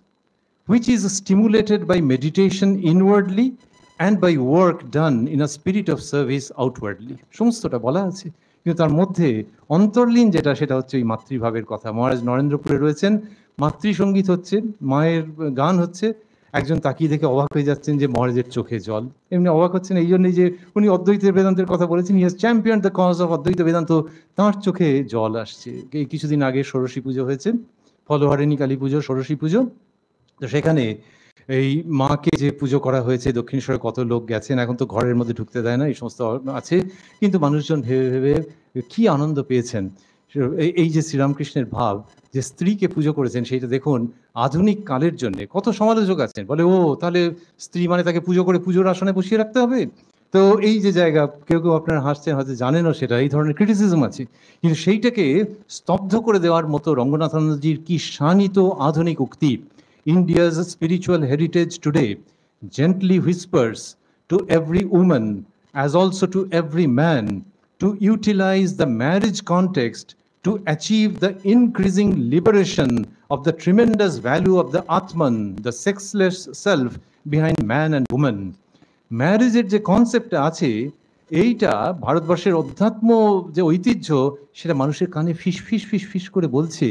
which is stimulated by meditation inwardly and by work done in a spirit of service outwardly সমস্তটা বলা আছে কিন্তু তার মধ্যে অন্তর্লীন যেটা সেটা হচ্ছে ওই মাতৃভাবের কথা মহারাজ নরেন্দ্রপুরে রয়েছেন মাতৃসঙ্গীত হচ্ছে মায়ের গান হচ্ছে একজন তাকিয়ে দেখে অবাক হয়ে যাচ্ছেন যে মহারাজের চোখে জল এমনি অবাক হচ্ছেন এই জন্যই যে উনি অদ্বৈত বেদান্তের কথা বলেছেন yes champion the cause of অদ্বৈত বেদান্ত তাঁর চোখে জল আসছে কিছুদিন আগে ষোড়শী পুজো হয়েছে ফলোহারিণী কালী পুজো ষোড়শী পুজো তো সেখানে এই মাকে যে পুজো করা হয়েছে দক্ষিণেশ্বরে কত লোক গেছেন এখন তো ঘরের মধ্যে ঢুকতে দেয় না এই সমস্ত আছে কিন্তু মানুষজন ভেবে ভেবে কি আনন্দ পেয়েছেন এই যে শ্রীরামকৃষ্ণের ভাব যে স্ত্রীকে পুজো করেছেন সেইটা দেখুন আধুনিক কালের জন্য কত সমালোচক আছেন বলে ও তাহলে স্ত্রী মানে তাকে পুজো করে পুজোর আসনে বসিয়ে রাখতে হবে তো এই যে জায়গা কেউ কেউ আপনার হাসছেন হয়তো জানেনও সেটা এই ধরনের ক্রিটিসিজম আছে কিন্তু সেইটাকে স্তব্ধ করে দেওয়ার মতো রঙ্গনাথানজির কি শানিত আধুনিক উক্তি India's spiritual heritage today gently whispers to every women as also to every man to utilise the marriage context to achieve the increasing liberation of the tremendous value of the Atman, the sexless self behind man and woman. ম্যারেজের যে concept আছে এইটা ভারতবর্ষের অধ্যাত্ম যে ঐতিহ্য সেটা মানুষের কানে ফিস ফিস ফিস ফিস করে বলছে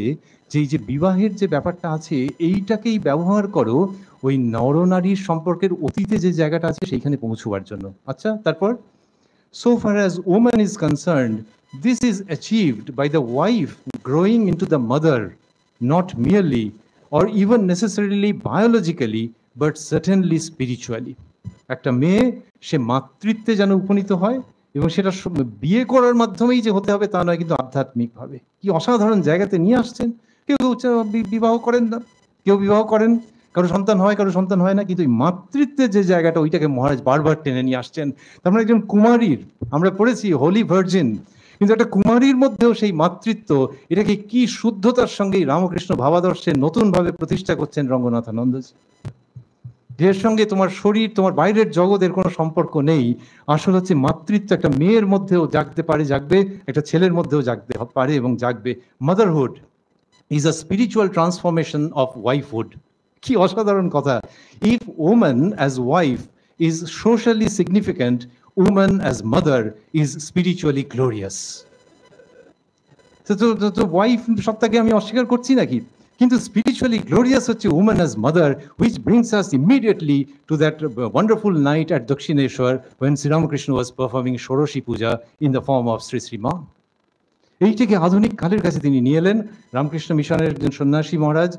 যে এই যে বিবাহের যে ব্যাপারটা আছে এইটাকেই ব্যবহার করো ওই নরনারীর সম্পর্কের অতীতে যে জায়গাটা আছে সেইখানে পৌঁছবার জন্য আচ্ছা তারপর so far as woman is concern this is achieved by the wife growing in to the mother not merely or even necessarily biologically but certainly spiritually একটা মেয়ে সে মাতৃত্বে যেন উপনীত হয় এবং সেটা বিয়ে করার মাধ্যমেই যে হতে হবে তা নয় কিন্তু আধ্যাত্মিকভাবে কি অসাধারণ জায়গাতে নিয়ে আসছেন কেউ কেউ বিবাহ করেন না কেউ বিবাহ করেন কারো সন্তান হয় কারো সন্তান হয় না কিন্তু ওই মাতৃত্বের যে জায়গাটা ওইটাকে মহারাজ বারবার টেনে নিয়ে আসছেন তারপরে মানে একজন কুমারীর আমরা পড়েছি হোলি ভার্জিন কিন্তু একটা কুমারীর মধ্যেও সেই মাতৃত্ব এটাকে কি শুদ্ধতার সঙ্গে রামকৃষ্ণ ভাবাদর্শে নতুনভাবে প্রতিষ্ঠা করছেন রঙ্গনাথানন্দজি দেহের সঙ্গে তোমার শরীর তোমার বাইরের জগতের কোনো সম্পর্ক নেই আসলে হচ্ছে মাতৃত্ব একটা মেয়ের মধ্যেও জাগতে পারে জাগবে একটা ছেলের মধ্যেও জাগতে পারে এবং জাগবে motherhood is a spiritual transformation of wifehood কি অসাধারণ কথা if woman as wife is socially significant woman as mother is spiritually glorious তো ওয়াইফ সপ্তাহে আমি অস্বীকার করছি নাকি কিন্তু স্পিরিচুয়ালি গ্লোরিয়াস হচ্ছে women as mother which brings us immediately to that wonderful night at Dakshineswar when Sri Ramakrishna was performing Shodashi Puja in the form of Sri Sri Ma এইটিকে আধুনিক কালের কাছে তিনি নিয়ে এলেন রামকৃষ্ণ মিশনের একজন সন্ন্যাসী মহারাজ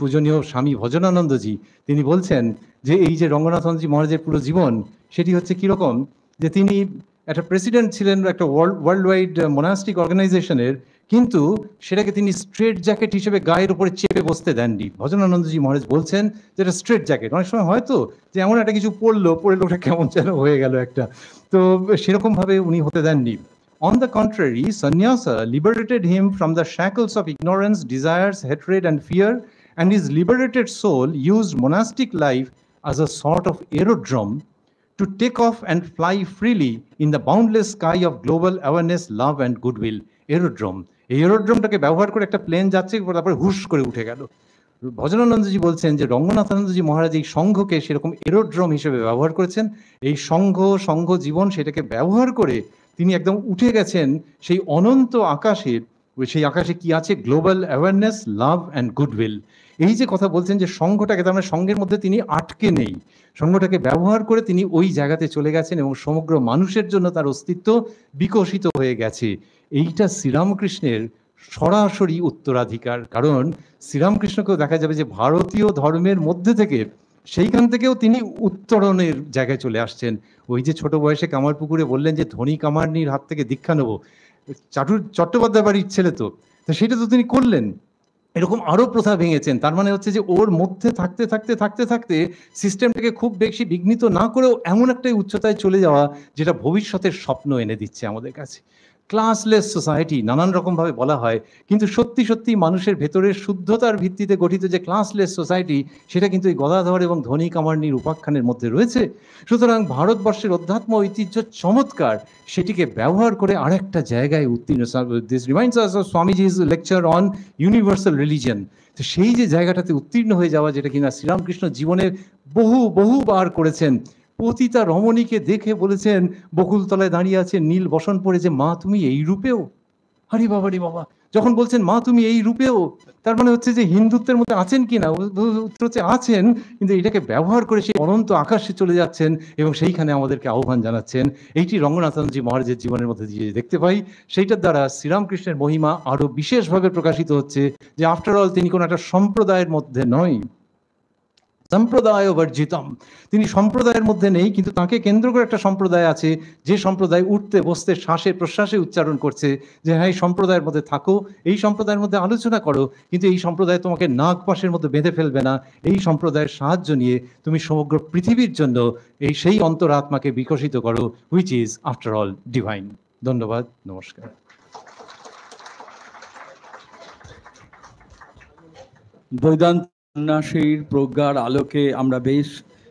পূজনীয় স্বামী ভজনানন্দজি তিনি বলছেন যে এই যে রঙ্গনাথনজি মহারাজের পুরো জীবন সেটি হচ্ছে কীরকম যে তিনি একটা প্রেসিডেন্ট ছিলেন একটা ওয়ার্ল্ড ওয়ার্ল্ড ওয়াইড মোনাস্টিক অর্গানাইজেশনের কিন্তু সেটাকে তিনি স্ট্রেট জ্যাকেট হিসেবে গায়ের উপরে চেপে বসতে দেননি ভজনানন্দজি মহারাজ বলছেন যে এটা স্ট্রেট জ্যাকেট অনেক সময় হয়তো যে এমন একটা কিছু পড়লো পড়ে লোকটা কেমন যেন হয়ে গেল একটা তো সেরকমভাবে উনি হতে দেননি on the contrary sannyasa liberated him from the shackles of ignorance desires hatred and fear and is liberated soul use monastic life as a sort of aerodrome to take off and fly freely in the boundless sky of global awareness love and goodwill aerodrome এই এরোড্রোমটাকে ব্যবহার করে একটা plane যাচ্ছে তারপরে হুশ করে উঠে গেল ভজনানন্দজি বলছেন যে রঙ্গনাথানন্দজি মহারাজ এই সংঘকে সেরকম এরোড্রোম হিসেবে ব্যবহার করেছেন এই সংঘ সংঘ জীবন সেটাকে ব্যবহার করে তিনি একদম উঠে গেছেন সেই অনন্ত আকাশের সেই আকাশে কি আছে global awareness love and goodwill এই যে কথা বলছেন যে সংঘটাকে তার মানে সঙ্গের মধ্যে তিনি আটকে নেই সংঘটাকে ব্যবহার করে তিনি ওই জায়গাতে চলে গেছেন এবং সমগ্র মানুষের জন্য তার অস্তিত্ব বিকশিত হয়ে গেছে এইটা শ্রীরামকৃষ্ণের সরাসরি উত্তরাধিকার কারণ শ্রীরামকৃষ্ণকেও দেখা যাবে যে ভারতীয় ধর্মের মধ্যে থেকে সেইখান থেকেও তিনি উত্তরণের জায়গায় চলে আসছেন ওই যে ছোট বয়সে কামারপুকুরে বললেন যে ধনী কামারনির হাত থেকে দীক্ষা নেবো চাটুর চট্টোপাধ্যায় বাড়ির ছেলে তো সেটা তো তিনি করলেন এরকম আরো প্রথা ভেঙেছেন তার মানে হচ্ছে যে ওর মধ্যে থাকতে থাকতে থাকতে থাকতে সিস্টেমটাকে খুব বেশি বিঘ্নিত না করেও এমন একটাই উচ্চতায় চলে যাওয়া যেটা ভবিষ্যতের স্বপ্ন এনে দিচ্ছে আমাদের কাছে ক্লাসলেস সোসাইটি নানান রকমভাবে বলা হয় কিন্তু সত্যি সত্যি মানুষের ভেতরের শুদ্ধতার ভিত্তিতে গঠিত যে ক্লাসলেস সোসাইটি সেটা কিন্তু এই গদাধর এবং ধনী কামার্নির উপাখ্যানের মধ্যে রয়েছে সুতরাং ভারতবর্ষের অধ্যাত্ম ঐতিহ্য চমৎকার সেটিকে ব্যবহার করে আরেকটা জায়গায় উত্তীর্ণ this reminds Swamiji's lecture on universal religion তো সেই যে জায়গাটাতে উত্তীর্ণ হয়ে যাওয়া যেটা কিনা শ্রীরামকৃষ্ণ জীবনে বহু বহুবার করেছেন পতিতা রমণীকে দেখে বলেছেন বকুলতলায় দাঁড়িয়ে আছেন নীল বসন যে মা তুমি এই রূপেও আরে বাবা রে বাবা যখন বলছেন মা তুমি এই রূপেও তার মানে হচ্ছে যে হিন্দুত্বের মধ্যে আছেন কি না উত্তর হচ্ছে আছেন কিন্তু এটাকে ব্যবহার করে সেই অনন্ত আকাশে চলে যাচ্ছেন এবং সেইখানে আমাদেরকে আহ্বান জানাচ্ছেন এইটি রঙ্গনাথনজি মহারাজের জীবনের মধ্যে দিয়ে দেখতে পাই সেইটার দ্বারা শ্রীরামকৃষ্ণের মহিমা আরও বিশেষভাবে প্রকাশিত হচ্ছে যে আফটার অল তিনি কোনো একটা সম্প্রদায়ের মধ্যে নয় সম্প্রদায় বর্জিতম তিনি সম্প্রদায়ের মধ্যে নেই কিন্তু তাকে কেন্দ্র করে একটা সম্প্রদায় আছে যে সম্প্রদায় উঠতে বসতে শ্বাসে প্রশ্বাসে উচ্চারণ করছে যে হ্যাঁ এই সম্প্রদায়ের মধ্যে থাকো এই সম্প্রদায়ের মধ্যে আলোচনা করো কিন্তু এই সম্প্রদায় তোমাকে নাক পাশের মধ্যে বেঁধে ফেলবে না এই সম্প্রদায়ের সাহায্য নিয়ে তুমি সমগ্র পৃথিবীর জন্য এই সেই অন্তরাত্মাকে বিকশিত করো which is after all divine ধন্যবাদ নমস্কার বৈদান্ত সন্ন্যাসীর প্রজ্ঞার আলোকে আমরা বেশ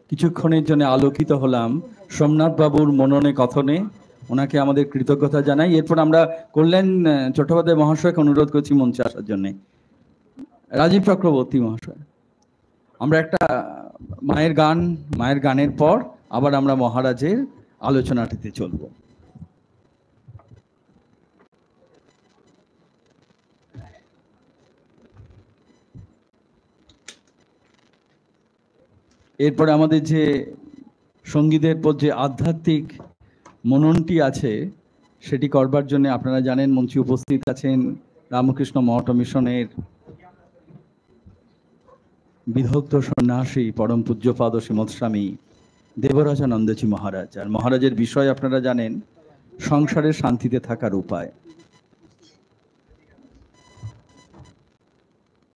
কিছুক্ষণের জন্য আলোকিত হলাম সোমনাথ বাবুর মননে কথনে ওনাকে আমাদের কৃতজ্ঞতা জানাই এরপর আমরা কল্যাণ চট্টোপাধ্যায় মহাশয়কে অনুরোধ করছি মঞ্চে আসার জন্যে রাজীব চক্রবর্তী মহাশয় আমরা একটা মায়ের গান মায়ের গানের পর আবার আমরা মহারাজের আলোচনাটিতে চলবো এরপরে আমাদের যে সঙ্গীতের পর যে আধ্যাত্মিক মননটি আছে সেটি করবার জন্য আপনারা জানেন মন্ত্রী উপস্থিত আছেন রামকৃষ্ণ মঠ মিশনের বিধক্ত সন্ন্যাসী পরম পূজ্যপাদ শ্রীমৎ দেবরাজানন্দজী দেবরাজানন্দজি মহারাজ আর মহারাজের বিষয় আপনারা জানেন সংসারের শান্তিতে থাকার উপায়